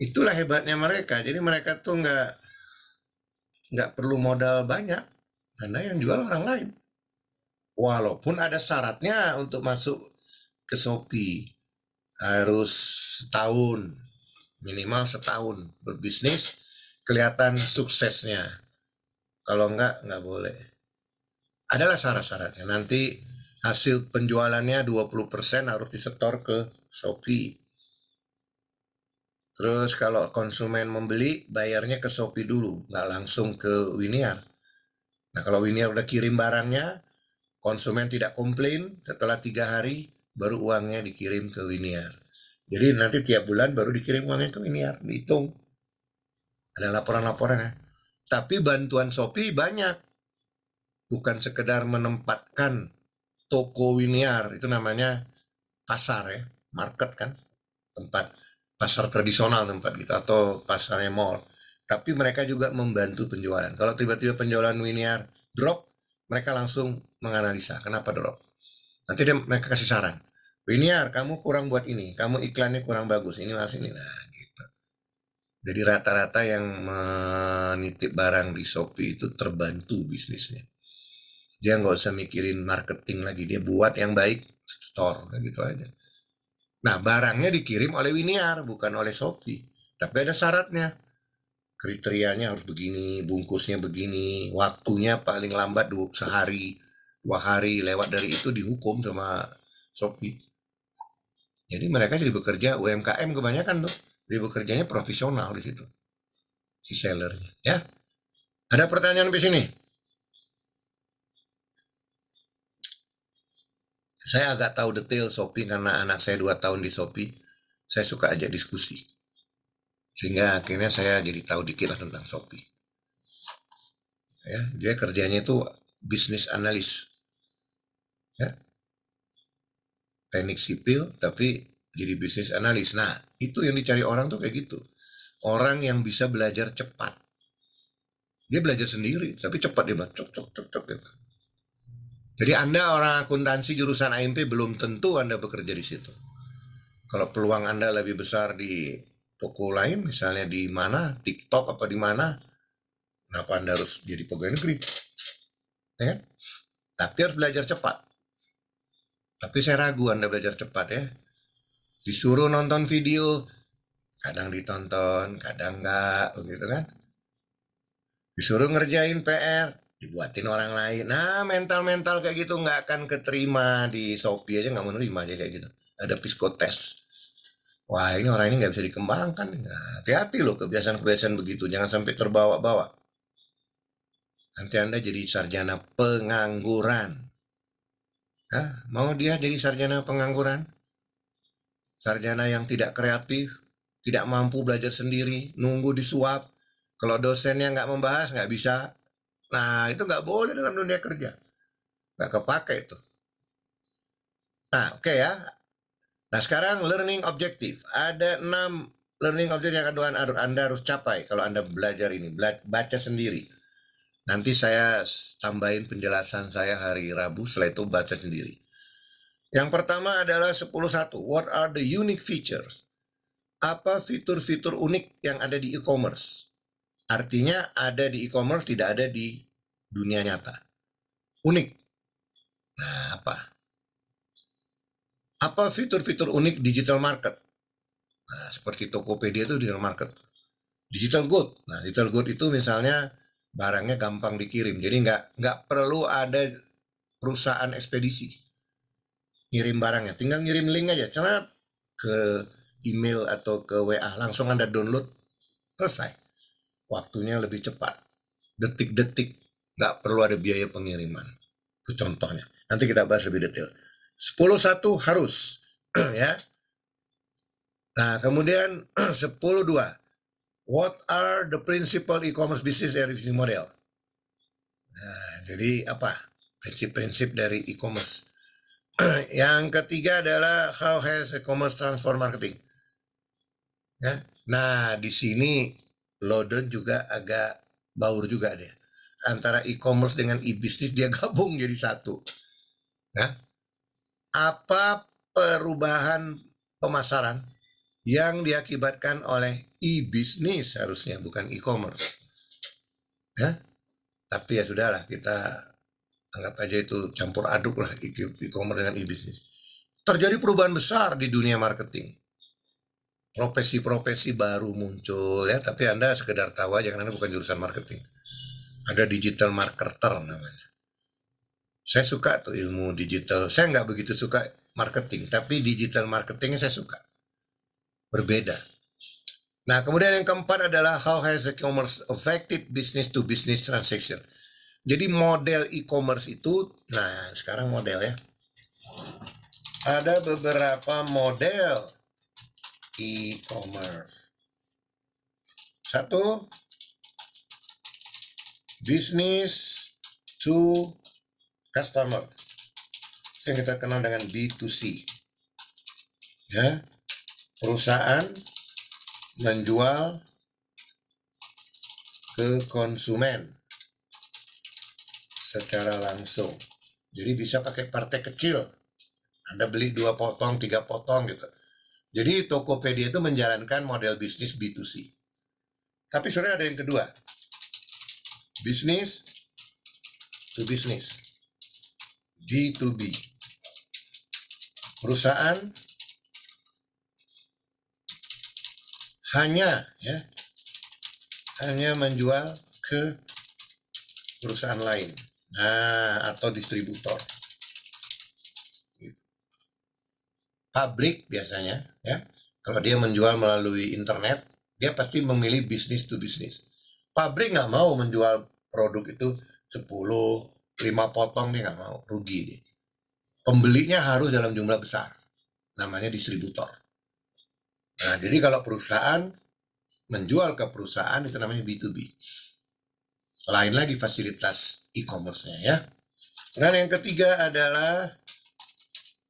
Itulah hebatnya mereka. Jadi mereka tuh nggak nggak perlu modal banyak karena yang jual orang lain. Walaupun ada syaratnya untuk masuk ke Shopee harus setahun minimal setahun berbisnis kelihatan suksesnya kalau enggak enggak boleh adalah syarat-syaratnya nanti hasil penjualannya 20% harus disetor ke Shopee terus kalau konsumen membeli bayarnya ke Shopee dulu enggak langsung ke Winiar nah kalau Winiar udah kirim barangnya konsumen tidak komplain setelah tiga hari baru uangnya dikirim ke Winiar. Jadi nanti tiap bulan baru dikirim uangnya ke Winiar, dihitung. Ada laporan laporan ya. Tapi bantuan Shopee banyak. Bukan sekedar menempatkan toko Winiar, itu namanya pasar ya, market kan, tempat pasar tradisional tempat gitu atau pasarnya mall. Tapi mereka juga membantu penjualan. Kalau tiba-tiba penjualan Winiar drop, mereka langsung menganalisa kenapa drop. Nanti dia, mereka kasih saran. Winiar, kamu kurang buat ini, kamu iklannya kurang bagus, ini harus ini. Nah, gitu. Jadi rata-rata yang menitip barang di Shopee itu terbantu bisnisnya. Dia nggak usah mikirin marketing lagi, dia buat yang baik, store, gitu aja. Nah, barangnya dikirim oleh Winiar, bukan oleh Shopee. Tapi ada syaratnya. Kriterianya harus begini, bungkusnya begini, waktunya paling lambat dua, sehari, dua hari, lewat dari itu dihukum sama Shopee. Jadi mereka jadi bekerja UMKM kebanyakan tuh, jadi bekerjanya profesional di situ. Si sellernya, ya. Ada pertanyaan di sini? Saya agak tahu detail Shopee karena anak saya dua tahun di Shopee. Saya suka aja diskusi. Sehingga akhirnya saya jadi tahu dikit lah tentang Shopee. Ya, dia kerjanya itu bisnis analis. Ya, teknik sipil tapi jadi bisnis analis. Nah, itu yang dicari orang tuh kayak gitu. Orang yang bisa belajar cepat. Dia belajar sendiri, tapi cepat dia bilang, cok, cok, cok, cok. Gitu. Jadi Anda orang akuntansi jurusan AMP belum tentu Anda bekerja di situ. Kalau peluang Anda lebih besar di toko lain, misalnya di mana, TikTok apa di mana, kenapa Anda harus jadi pegawai negeri? Ya kan? Tapi harus belajar cepat. Tapi saya ragu Anda belajar cepat ya. Disuruh nonton video, kadang ditonton, kadang enggak, begitu kan. Disuruh ngerjain PR, dibuatin orang lain. Nah, mental-mental kayak gitu nggak akan keterima di Shopee aja nggak menerima aja kayak gitu. Ada psikotes. Wah, ini orang ini nggak bisa dikembangkan. Nah, hati-hati nah, loh kebiasaan-kebiasaan begitu. Jangan sampai terbawa-bawa. Nanti Anda jadi sarjana pengangguran. Ya, mau dia jadi sarjana pengangguran, sarjana yang tidak kreatif, tidak mampu belajar sendiri, nunggu disuap. Kalau dosennya nggak membahas, nggak bisa. Nah, itu nggak boleh dalam dunia kerja. Nggak kepake itu. Nah, oke okay ya. Nah, sekarang learning objective. Ada enam learning objective yang akan Anda harus capai kalau Anda belajar ini. Baca sendiri. Nanti saya tambahin penjelasan saya hari Rabu, setelah itu baca sendiri. Yang pertama adalah 10.1. What are the unique features? Apa fitur-fitur unik yang ada di e-commerce? Artinya ada di e-commerce, tidak ada di dunia nyata. Unik. Nah, apa? Apa fitur-fitur unik digital market? Nah, seperti Tokopedia itu digital market. Digital good. Nah, digital good itu misalnya barangnya gampang dikirim. Jadi nggak nggak perlu ada perusahaan ekspedisi ngirim barangnya. Tinggal ngirim link aja. cuma ke email atau ke WA langsung Anda download selesai. Waktunya lebih cepat. Detik-detik nggak perlu ada biaya pengiriman. Itu contohnya. Nanti kita bahas lebih detail. 10.1 harus [CLEARS THROAT] ya. Nah, kemudian 10.2 [CLEARS THROAT] What are the principal e-commerce business dari revenue model? Nah, jadi apa prinsip-prinsip dari e-commerce? [CLEARS THROAT] yang ketiga adalah how has e-commerce transform marketing. Ya? Nah, di sini London juga agak baur juga deh Antara e-commerce dengan e-business dia [LAUGHS] gabung jadi satu. Nah, apa perubahan pemasaran yang diakibatkan oleh e business harusnya bukan e-commerce. Ya? Tapi ya sudahlah kita anggap aja itu campur aduk lah e-commerce dengan e business Terjadi perubahan besar di dunia marketing. Profesi-profesi baru muncul ya, tapi Anda sekedar tahu aja karena bukan jurusan marketing. Ada digital marketer namanya. Saya suka tuh ilmu digital. Saya nggak begitu suka marketing, tapi digital marketingnya saya suka berbeda. Nah, kemudian yang keempat adalah how has e-commerce affected business to business transaction. Jadi model e-commerce itu, nah sekarang model ya. Ada beberapa model e-commerce. Satu, business to customer. Yang kita kenal dengan B2C. Ya, perusahaan menjual ke konsumen secara langsung. Jadi bisa pakai partai kecil. Anda beli dua potong, tiga potong gitu. Jadi Tokopedia itu menjalankan model bisnis B2C. Tapi sore ada yang kedua. Bisnis to bisnis, D2B. Perusahaan hanya ya hanya menjual ke perusahaan lain nah atau distributor pabrik biasanya ya kalau dia menjual melalui internet dia pasti memilih bisnis to bisnis pabrik nggak mau menjual produk itu 10 5 potong dia nggak mau rugi dia pembelinya harus dalam jumlah besar namanya distributor Nah, jadi kalau perusahaan menjual ke perusahaan itu namanya B2B. Lain lagi fasilitas e-commerce-nya ya. Dan nah, yang ketiga adalah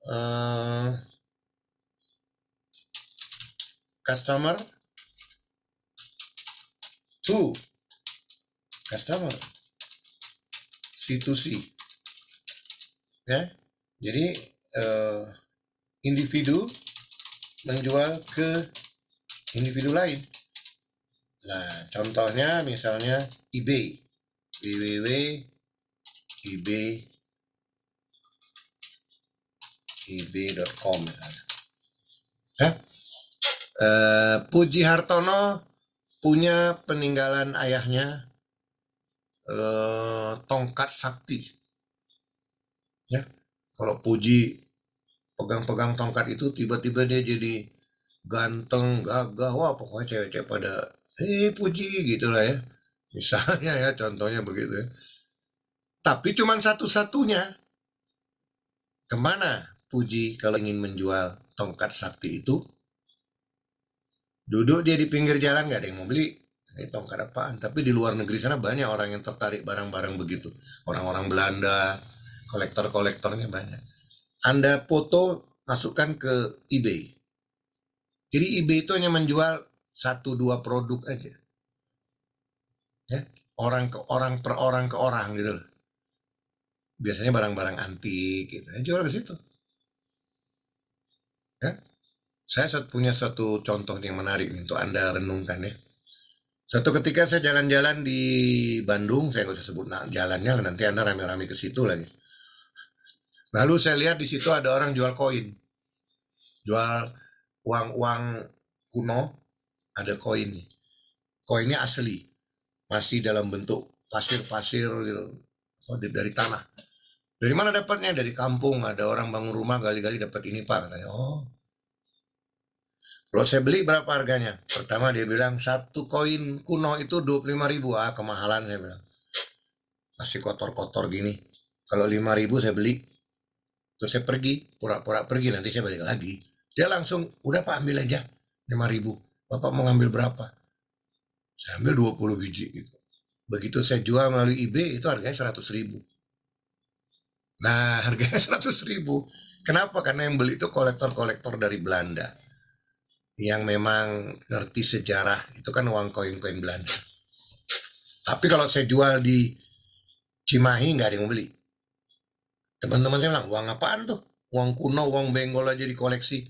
uh, customer to customer C2C ya jadi uh, individu menjual ke individu lain. Nah, contohnya misalnya eBay. www ebay ebay.com Ya. Eh, Puji Hartono punya peninggalan ayahnya eh, tongkat sakti. Ya. Kalau Puji pegang-pegang tongkat itu tiba-tiba dia jadi ganteng gagah wah pokoknya cewek-cewek pada hei puji gitulah ya [LAUGHS] misalnya ya contohnya begitu ya. tapi cuman satu-satunya kemana puji kalau ingin menjual tongkat sakti itu duduk dia di pinggir jalan nggak ada yang mau beli ini tongkat apaan tapi di luar negeri sana banyak orang yang tertarik barang-barang begitu orang-orang Belanda kolektor-kolektornya banyak anda foto masukkan ke eBay. Jadi eBay itu hanya menjual satu dua produk aja. Ya, orang ke orang per orang ke orang gitu Biasanya barang-barang antik gitu, ya, jual ke situ. Ya. Saya punya satu contoh yang menarik nih, untuk Anda renungkan ya. Satu ketika saya jalan-jalan di Bandung, saya nggak usah sebut nah, jalannya, nanti Anda rame-rame ke situ lagi. Lalu saya lihat di situ ada orang jual koin. Jual uang-uang kuno, ada koin. Koinnya asli. Masih dalam bentuk pasir-pasir gitu. Oh, dari tanah. Dari mana dapatnya? Dari kampung. Ada orang bangun rumah gali-gali dapat ini pak. Katanya, oh. Kalau saya beli berapa harganya? Pertama dia bilang satu koin kuno itu 25 ribu. Ah kemahalan saya bilang. Masih kotor-kotor gini. Kalau 5 ribu saya beli Terus saya pergi, pura-pura pergi, nanti saya balik lagi. Dia langsung, udah Pak ambil aja 5 ribu. Bapak mau ngambil berapa? Saya ambil 20 biji. Gitu. Begitu saya jual melalui IB itu harganya 100 ribu. Nah, [LAUGHS] harganya 100 ribu. Kenapa? Karena yang beli itu kolektor-kolektor dari Belanda. Yang memang ngerti sejarah, itu kan uang koin-koin Belanda. Tapi kalau saya jual di Cimahi, nggak ada yang beli teman-teman saya bilang uang apaan tuh uang kuno uang benggol aja di koleksi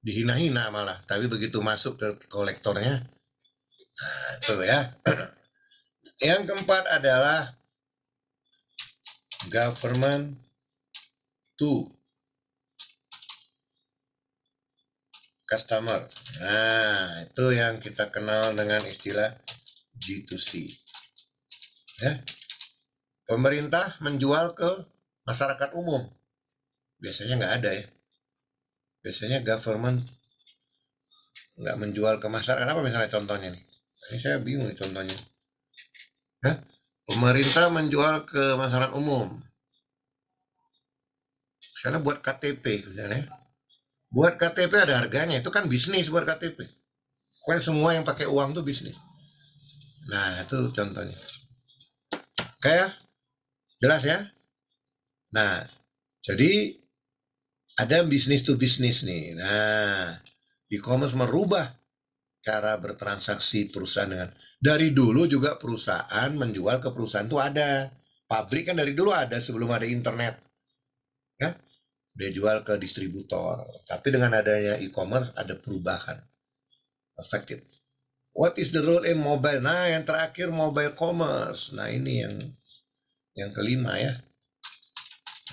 dihina-hina malah tapi begitu masuk ke kolektornya itu nah, ya [CLEARS THROAT] yang keempat adalah government to customer. Nah, itu yang kita kenal dengan istilah G2C. Ya. Pemerintah menjual ke masyarakat umum biasanya nggak ada ya biasanya government nggak menjual ke masyarakat apa misalnya contohnya nih ini saya bingung nih contohnya Hah? pemerintah menjual ke masyarakat umum karena buat KTP misalnya buat KTP ada harganya itu kan bisnis buat KTP kan semua yang pakai uang tuh bisnis nah itu contohnya kayak jelas ya Nah, jadi ada bisnis to bisnis nih. Nah, e-commerce merubah cara bertransaksi perusahaan dengan dari dulu juga perusahaan menjual ke perusahaan itu ada. Pabrik kan dari dulu ada sebelum ada internet. Ya. Dia jual ke distributor. Tapi dengan adanya e-commerce ada perubahan. Efektif. What is the role in mobile? Nah, yang terakhir mobile commerce. Nah, ini yang yang kelima ya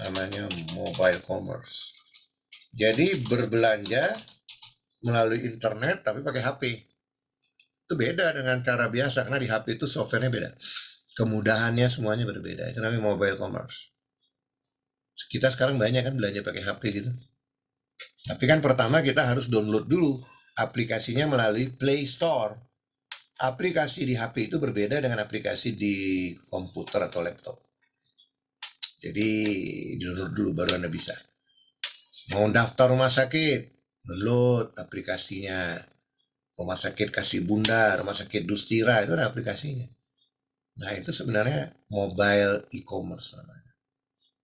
namanya mobile commerce. Jadi berbelanja melalui internet tapi pakai HP. Itu beda dengan cara biasa karena di HP itu softwarenya beda. Kemudahannya semuanya berbeda. Itu namanya mobile commerce. Kita sekarang banyak kan belanja pakai HP gitu. Tapi kan pertama kita harus download dulu aplikasinya melalui Play Store. Aplikasi di HP itu berbeda dengan aplikasi di komputer atau laptop. Jadi download dulu baru Anda bisa. Mau daftar rumah sakit, download aplikasinya. Rumah sakit Kasih Bunda, Rumah Sakit Dustira, itu ada aplikasinya. Nah, itu sebenarnya mobile e-commerce namanya.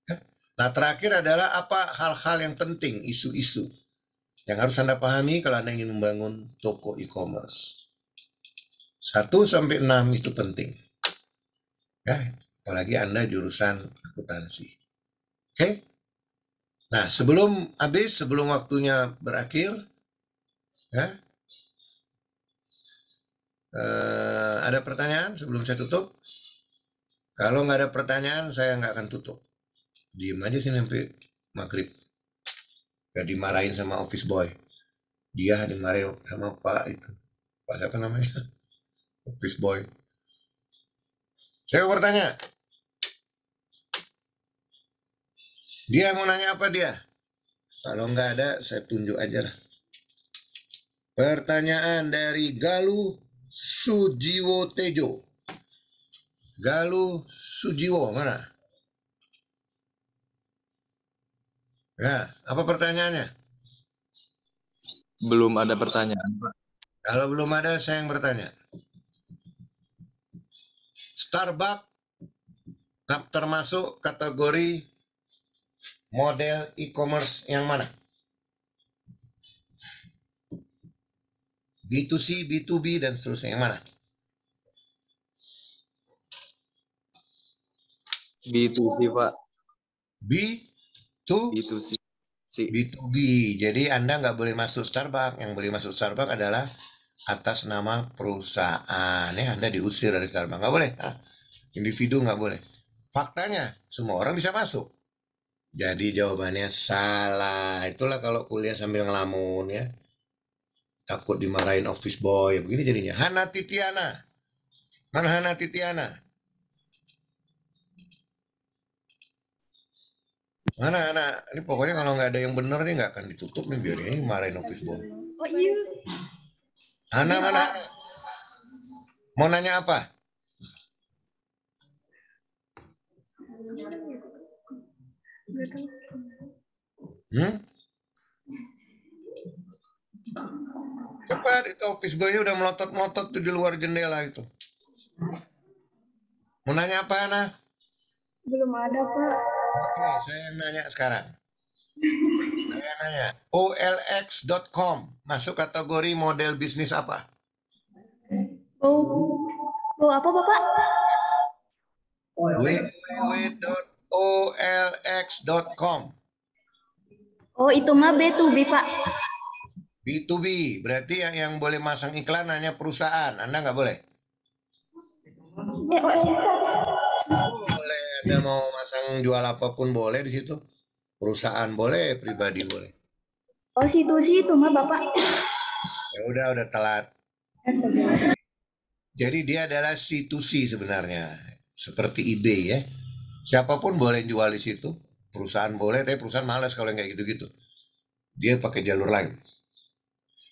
Ya. Nah, terakhir adalah apa hal-hal yang penting, isu-isu yang harus Anda pahami kalau Anda ingin membangun toko e-commerce. 1 sampai 6 itu penting. Ya, apalagi Anda jurusan akuntansi. Oke? Okay? Nah, sebelum habis, sebelum waktunya berakhir, ya, eh, ada pertanyaan sebelum saya tutup? Kalau nggak ada pertanyaan, saya nggak akan tutup. Diem aja sih sampai maghrib. Gak dimarahin sama office boy. Dia dimarahin sama Pak itu. Pak siapa namanya? [LAUGHS] Office boy. Saya mau bertanya, Dia mau nanya apa dia? Kalau nggak ada, saya tunjuk aja lah. Pertanyaan dari Galuh Sujiwo Tejo. Galuh Sujiwo, mana? Nah, apa pertanyaannya? Belum ada pertanyaan, Pak. Kalau belum ada, saya yang bertanya. Starbucks termasuk kategori model e-commerce yang mana? B2C, B2B, dan seterusnya yang mana? B2C, Pak. B, to? B2C. C. B2B. Jadi Anda nggak boleh masuk Starbucks. Yang boleh masuk Starbucks adalah atas nama perusahaan. Ya, Anda diusir dari Starbucks. Nggak boleh. Nah, individu nggak boleh. Faktanya, semua orang bisa masuk. Jadi jawabannya salah. Itulah kalau kuliah sambil ngelamun ya. Takut dimarahin office boy. Begini jadinya. Hana Titiana. Mana Hana Titiana? Mana Hana? Ini pokoknya kalau nggak ada yang benar nih nggak akan ditutup nih. Biar ini marahin office boy. Oh, iya. Hana mana? Mau nanya apa? Hmm? Cepat itu office boy udah melotot-melotot tuh di luar jendela itu. Mau nanya apa, Ana? Belum ada, Pak. Oke, saya nanya sekarang. saya nanya, olx.com masuk kategori model bisnis apa? Oh, oh apa, Bapak? Wait wait wait, olx.com. Oh, itu mah B2B, Pak. B2B, berarti yang, yang boleh masang iklan hanya perusahaan. Anda nggak boleh? Boleh, Anda mau masang jual apapun boleh di situ. Perusahaan boleh, pribadi boleh. Oh, situ sih itu mah, Bapak. Ya udah, udah telat. Jadi dia adalah situsi sebenarnya, seperti ide ya. Siapapun boleh jual di situ. Perusahaan boleh, tapi perusahaan malas kalau yang gitu-gitu. Dia pakai jalur lain.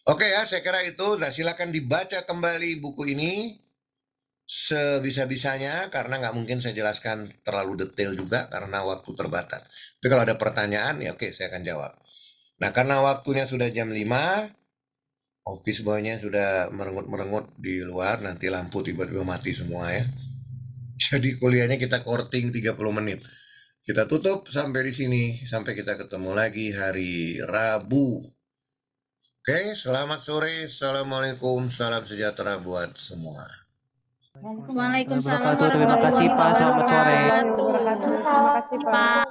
Oke ya, saya kira itu. Nah, silakan dibaca kembali buku ini sebisa-bisanya karena nggak mungkin saya jelaskan terlalu detail juga karena waktu terbatas. Tapi kalau ada pertanyaan, ya oke, saya akan jawab. Nah, karena waktunya sudah jam 5, office boynya sudah merengut-merengut di luar, nanti lampu tiba-tiba mati semua ya. Jadi kuliahnya kita korting 30 menit. Kita tutup sampai di sini. Sampai kita ketemu lagi hari Rabu. Oke, selamat sore. Assalamualaikum. Salam sejahtera buat semua. Waalaikumsalam. Terima kasih Pak. Selamat sore. Terima kasih Pak.